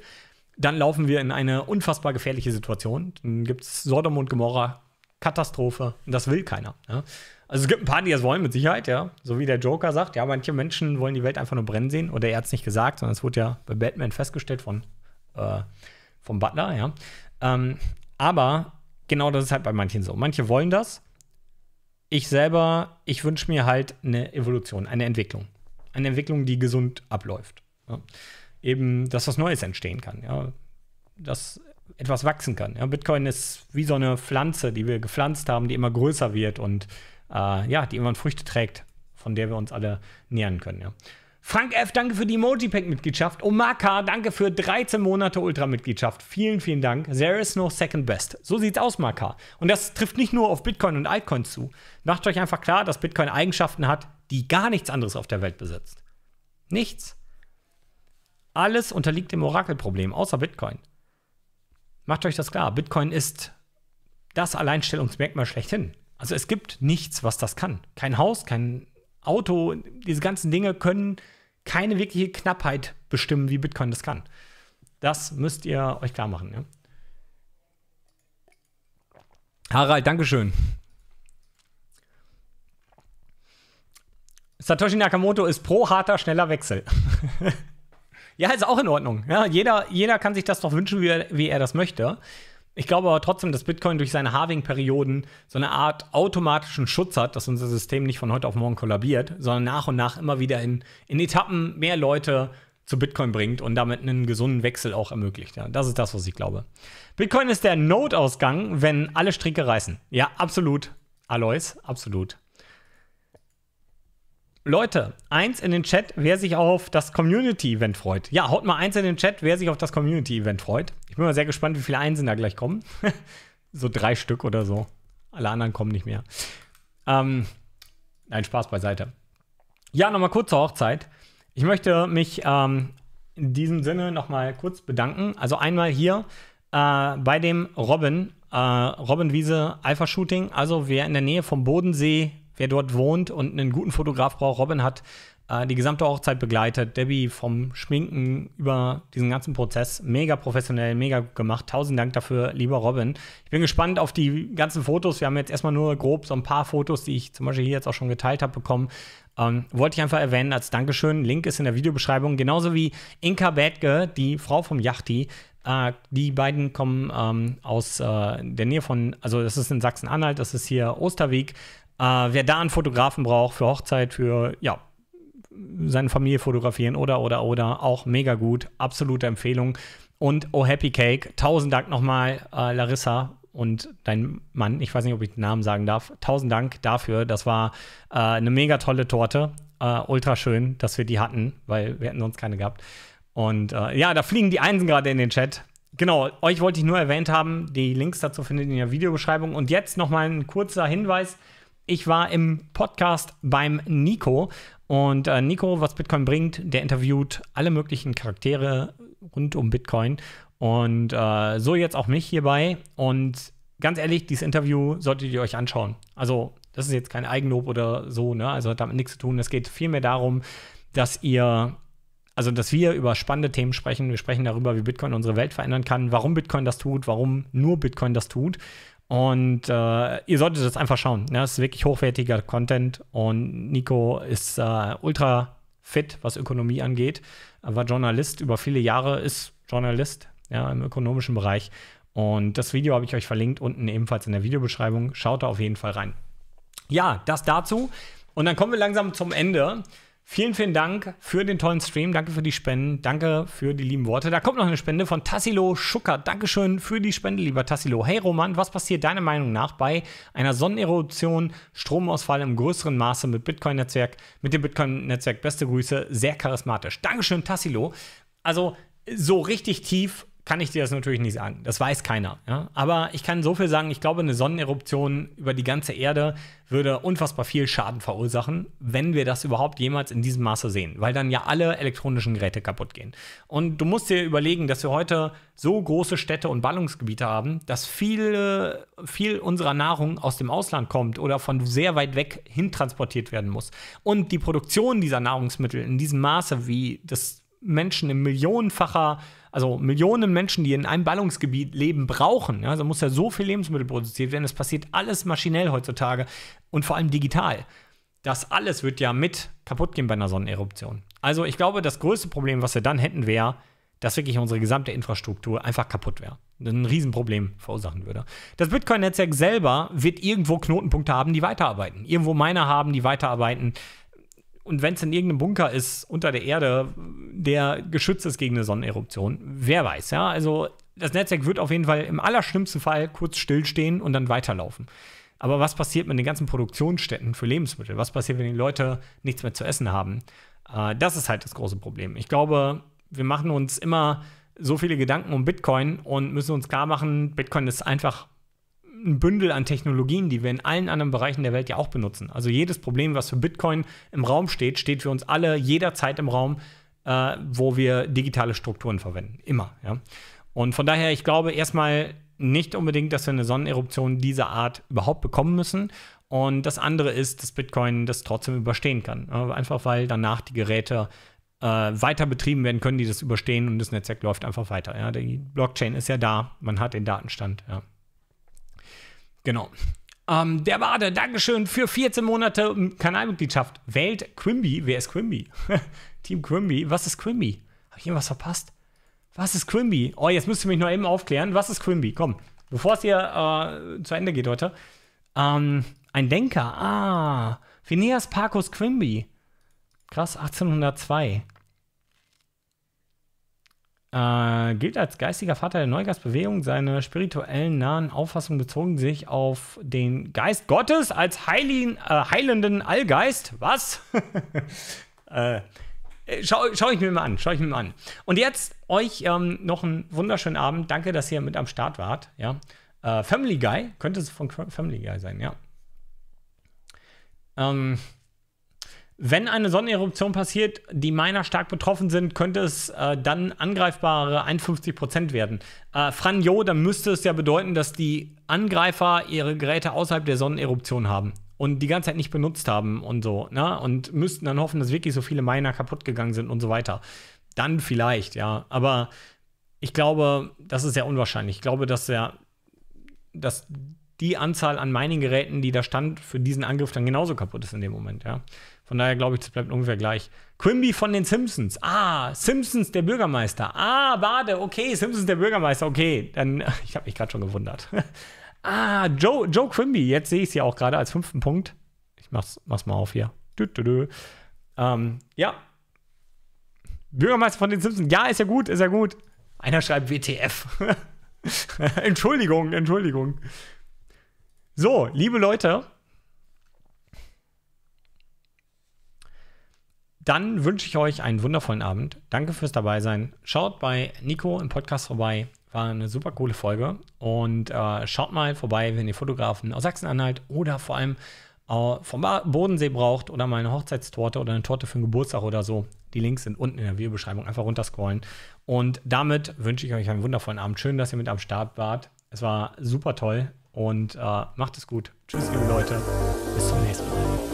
dann laufen wir in eine unfassbar gefährliche Situation. Dann gibt es Sodom und Gomorra Katastrophe. Und das will keiner. Ja? Also es gibt ein paar, die das wollen, mit Sicherheit, ja. So wie der Joker sagt, ja, manche Menschen wollen die Welt einfach nur brennen sehen. Oder er hat es nicht gesagt, sondern es wurde ja bei Batman festgestellt von äh, vom Butler, ja. Ähm, aber genau das ist halt bei manchen so. Manche wollen das. Ich selber, ich wünsche mir halt eine Evolution, eine Entwicklung. Eine Entwicklung, die gesund abläuft. Ja. Eben, dass was Neues entstehen kann, ja. Dass etwas wachsen kann. Ja, Bitcoin ist wie so eine Pflanze, die wir gepflanzt haben, die immer größer wird und äh, ja, die immer Früchte trägt, von der wir uns alle nähern können. Ja. Frank F., danke für die Emoji-Pack-Mitgliedschaft. Omaka, danke für 13 Monate Ultra-Mitgliedschaft. Vielen, vielen Dank. There is no second best. So sieht's aus, Maka. Und das trifft nicht nur auf Bitcoin und Altcoin zu. Macht euch einfach klar, dass Bitcoin Eigenschaften hat, die gar nichts anderes auf der Welt besitzt. Nichts. Alles unterliegt dem Orakelproblem, außer Bitcoin. Macht euch das klar, Bitcoin ist das Alleinstellungsmerkmal schlechthin. Also es gibt nichts, was das kann. Kein Haus, kein Auto, diese ganzen Dinge können keine wirkliche Knappheit bestimmen, wie Bitcoin das kann. Das müsst ihr euch klar machen. Ja? Harald, Dankeschön. Satoshi Nakamoto ist pro harter, schneller Wechsel. (laughs) Ja, ist auch in Ordnung. Ja, jeder, jeder kann sich das doch wünschen, wie er, wie er das möchte. Ich glaube aber trotzdem, dass Bitcoin durch seine Harving-Perioden so eine Art automatischen Schutz hat, dass unser System nicht von heute auf morgen kollabiert, sondern nach und nach immer wieder in, in Etappen mehr Leute zu Bitcoin bringt und damit einen gesunden Wechsel auch ermöglicht. Ja, das ist das, was ich glaube. Bitcoin ist der Notausgang, wenn alle Stricke reißen. Ja, absolut. Alois, absolut. Leute, eins in den Chat, wer sich auf das Community-Event freut. Ja, haut mal eins in den Chat, wer sich auf das Community-Event freut. Ich bin mal sehr gespannt, wie viele Einsen da gleich kommen. (laughs) so drei Stück oder so. Alle anderen kommen nicht mehr. Ähm, nein, Spaß beiseite. Ja, nochmal kurz zur Hochzeit. Ich möchte mich ähm, in diesem Sinne nochmal kurz bedanken. Also einmal hier äh, bei dem Robin, äh, Robin Wiese Alpha Shooting. Also wer in der Nähe vom Bodensee der dort wohnt und einen guten Fotograf braucht. Robin hat äh, die gesamte Hochzeit begleitet. Debbie vom Schminken über diesen ganzen Prozess. Mega professionell, mega gut gemacht. Tausend Dank dafür, lieber Robin. Ich bin gespannt auf die ganzen Fotos. Wir haben jetzt erstmal nur grob so ein paar Fotos, die ich zum Beispiel hier jetzt auch schon geteilt habe, bekommen. Ähm, wollte ich einfach erwähnen als Dankeschön. Link ist in der Videobeschreibung. Genauso wie Inka Bädke, die Frau vom Yachti, Uh, äh, die beiden kommen ähm, aus äh, der Nähe von, also das ist in Sachsen-Anhalt, das ist hier Osterweg. Äh, wer da einen Fotografen braucht für Hochzeit, für ja, seine Familie fotografieren oder, oder, oder, auch mega gut. Absolute Empfehlung. Und Oh Happy Cake, tausend Dank nochmal, äh, Larissa und dein Mann. Ich weiß nicht, ob ich den Namen sagen darf. Tausend Dank dafür. Das war äh, eine mega tolle Torte. Äh, ultra schön, dass wir die hatten, weil wir hätten sonst keine gehabt. Und äh, ja, da fliegen die Einsen gerade in den Chat. Genau, euch wollte ich nur erwähnt haben. Die Links dazu findet ihr in der Videobeschreibung. Und jetzt nochmal ein kurzer Hinweis ich war im Podcast beim Nico und äh, Nico, was Bitcoin bringt, der interviewt alle möglichen Charaktere rund um Bitcoin und äh, so jetzt auch mich hierbei. Und ganz ehrlich, dieses Interview solltet ihr euch anschauen. Also das ist jetzt kein Eigenlob oder so, ne? Also hat damit nichts zu tun. Es geht vielmehr darum, dass ihr also dass wir über spannende Themen sprechen. Wir sprechen darüber, wie Bitcoin unsere Welt verändern kann, warum Bitcoin das tut, warum nur Bitcoin das tut. Und äh, ihr solltet das einfach schauen. Ne? Das ist wirklich hochwertiger Content. Und Nico ist äh, ultra fit, was Ökonomie angeht. Er war Journalist über viele Jahre, ist Journalist ja, im ökonomischen Bereich. Und das Video habe ich euch verlinkt unten ebenfalls in der Videobeschreibung. Schaut da auf jeden Fall rein. Ja, das dazu. Und dann kommen wir langsam zum Ende. Vielen, vielen Dank für den tollen Stream. Danke für die Spenden. Danke für die lieben Worte. Da kommt noch eine Spende von Tassilo Schucker. Dankeschön für die Spende, lieber Tassilo. Hey Roman, was passiert deiner Meinung nach bei einer Sonneneruption, Stromausfall im größeren Maße mit Bitcoin-Netzwerk, mit dem Bitcoin-Netzwerk? Beste Grüße, sehr charismatisch. Dankeschön, Tassilo. Also so richtig tief kann ich dir das natürlich nicht sagen. Das weiß keiner. Ja? Aber ich kann so viel sagen, ich glaube, eine Sonneneruption über die ganze Erde würde unfassbar viel Schaden verursachen, wenn wir das überhaupt jemals in diesem Maße sehen, weil dann ja alle elektronischen Geräte kaputt gehen. Und du musst dir überlegen, dass wir heute so große Städte und Ballungsgebiete haben, dass viele, viel unserer Nahrung aus dem Ausland kommt oder von sehr weit weg hintransportiert werden muss. Und die Produktion dieser Nahrungsmittel in diesem Maße, wie das Menschen in millionenfacher äh, also Millionen Menschen, die in einem Ballungsgebiet leben, brauchen. Ja, also muss ja so viel Lebensmittel produziert werden. Es passiert alles maschinell heutzutage und vor allem digital. Das alles wird ja mit kaputt gehen bei einer Sonneneruption. Also ich glaube, das größte Problem, was wir dann hätten, wäre, dass wirklich unsere gesamte Infrastruktur einfach kaputt wäre. Ein Riesenproblem verursachen würde. Das Bitcoin-Netzwerk selber wird irgendwo Knotenpunkte haben, die weiterarbeiten. Irgendwo Miner haben, die weiterarbeiten und wenn es in irgendeinem Bunker ist unter der Erde, der geschützt ist gegen eine Sonneneruption, wer weiß, ja? Also das Netzwerk wird auf jeden Fall im allerschlimmsten Fall kurz stillstehen und dann weiterlaufen. Aber was passiert mit den ganzen Produktionsstätten für Lebensmittel? Was passiert, wenn die Leute nichts mehr zu essen haben? Äh, das ist halt das große Problem. Ich glaube, wir machen uns immer so viele Gedanken um Bitcoin und müssen uns klar machen, Bitcoin ist einfach ein Bündel an Technologien, die wir in allen anderen Bereichen der Welt ja auch benutzen. Also jedes Problem, was für Bitcoin im Raum steht, steht für uns alle jederzeit im Raum, äh, wo wir digitale Strukturen verwenden. Immer. Ja? Und von daher, ich glaube erstmal nicht unbedingt, dass wir eine Sonneneruption dieser Art überhaupt bekommen müssen. Und das andere ist, dass Bitcoin das trotzdem überstehen kann. Einfach weil danach die Geräte äh, weiter betrieben werden können, die das überstehen und das Netzwerk läuft einfach weiter. Ja? Die Blockchain ist ja da, man hat den Datenstand. Ja. Genau. Ähm, der Bade, Dankeschön für 14 Monate Kanalmitgliedschaft. Wählt Quimby. Wer ist Quimby? (laughs) Team Quimby. Was ist Quimby? Hab ich irgendwas verpasst? Was ist Quimby? Oh, jetzt müsst ihr mich noch eben aufklären. Was ist Quimby? Komm, bevor es hier äh, zu Ende geht Leute. Ähm, ein Denker. Ah, Phineas Parkus Quimby. Krass, 1802. Äh, gilt als geistiger Vater der Neugastbewegung. Seine spirituellen nahen Auffassungen bezogen sich auf den Geist Gottes als heiligen, äh, heilenden Allgeist. Was? (laughs) äh, schau, schau ich mir mal an, schau ich mir mal an. Und jetzt euch ähm, noch einen wunderschönen Abend. Danke, dass ihr mit am Start wart. Ja. Äh, Family Guy, könnte es von Family Guy sein, ja. Ähm, wenn eine Sonneneruption passiert, die Miner stark betroffen sind, könnte es äh, dann angreifbare 51 werden. Äh, Franjo, dann müsste es ja bedeuten, dass die Angreifer ihre Geräte außerhalb der Sonneneruption haben und die ganze Zeit nicht benutzt haben und so, ne? Und müssten dann hoffen, dass wirklich so viele Miner kaputt gegangen sind und so weiter. Dann vielleicht, ja. Aber ich glaube, das ist sehr unwahrscheinlich. Ich glaube, dass der, dass die Anzahl an Mining-Geräten, die da stand, für diesen Angriff dann genauso kaputt ist in dem Moment, ja. Von daher glaube ich, das bleibt ungefähr gleich. Quimby von den Simpsons. Ah, Simpsons der Bürgermeister. Ah, warte, okay, Simpsons der Bürgermeister, okay. Dann, (laughs) ich habe mich gerade schon gewundert. (laughs) ah, Joe, Joe Quimby, jetzt sehe ich sie auch gerade als fünften Punkt. Ich mach's, mach's mal auf hier. Dü, dü, dü. Ähm, ja. Bürgermeister von den Simpsons. Ja, ist ja gut, ist ja gut. Einer schreibt WTF. (laughs) Entschuldigung, Entschuldigung. So, liebe Leute, Dann wünsche ich euch einen wundervollen Abend. Danke fürs Dabeisein. Schaut bei Nico im Podcast vorbei. War eine super coole Folge. Und äh, schaut mal vorbei, wenn ihr Fotografen aus Sachsen-Anhalt oder vor allem äh, vom Bodensee braucht oder mal eine Hochzeitstorte oder eine Torte für einen Geburtstag oder so. Die Links sind unten in der Videobeschreibung. Einfach runterscrollen. Und damit wünsche ich euch einen wundervollen Abend. Schön, dass ihr mit am Start wart. Es war super toll und äh, macht es gut. Tschüss, liebe Leute. Bis zum nächsten Mal.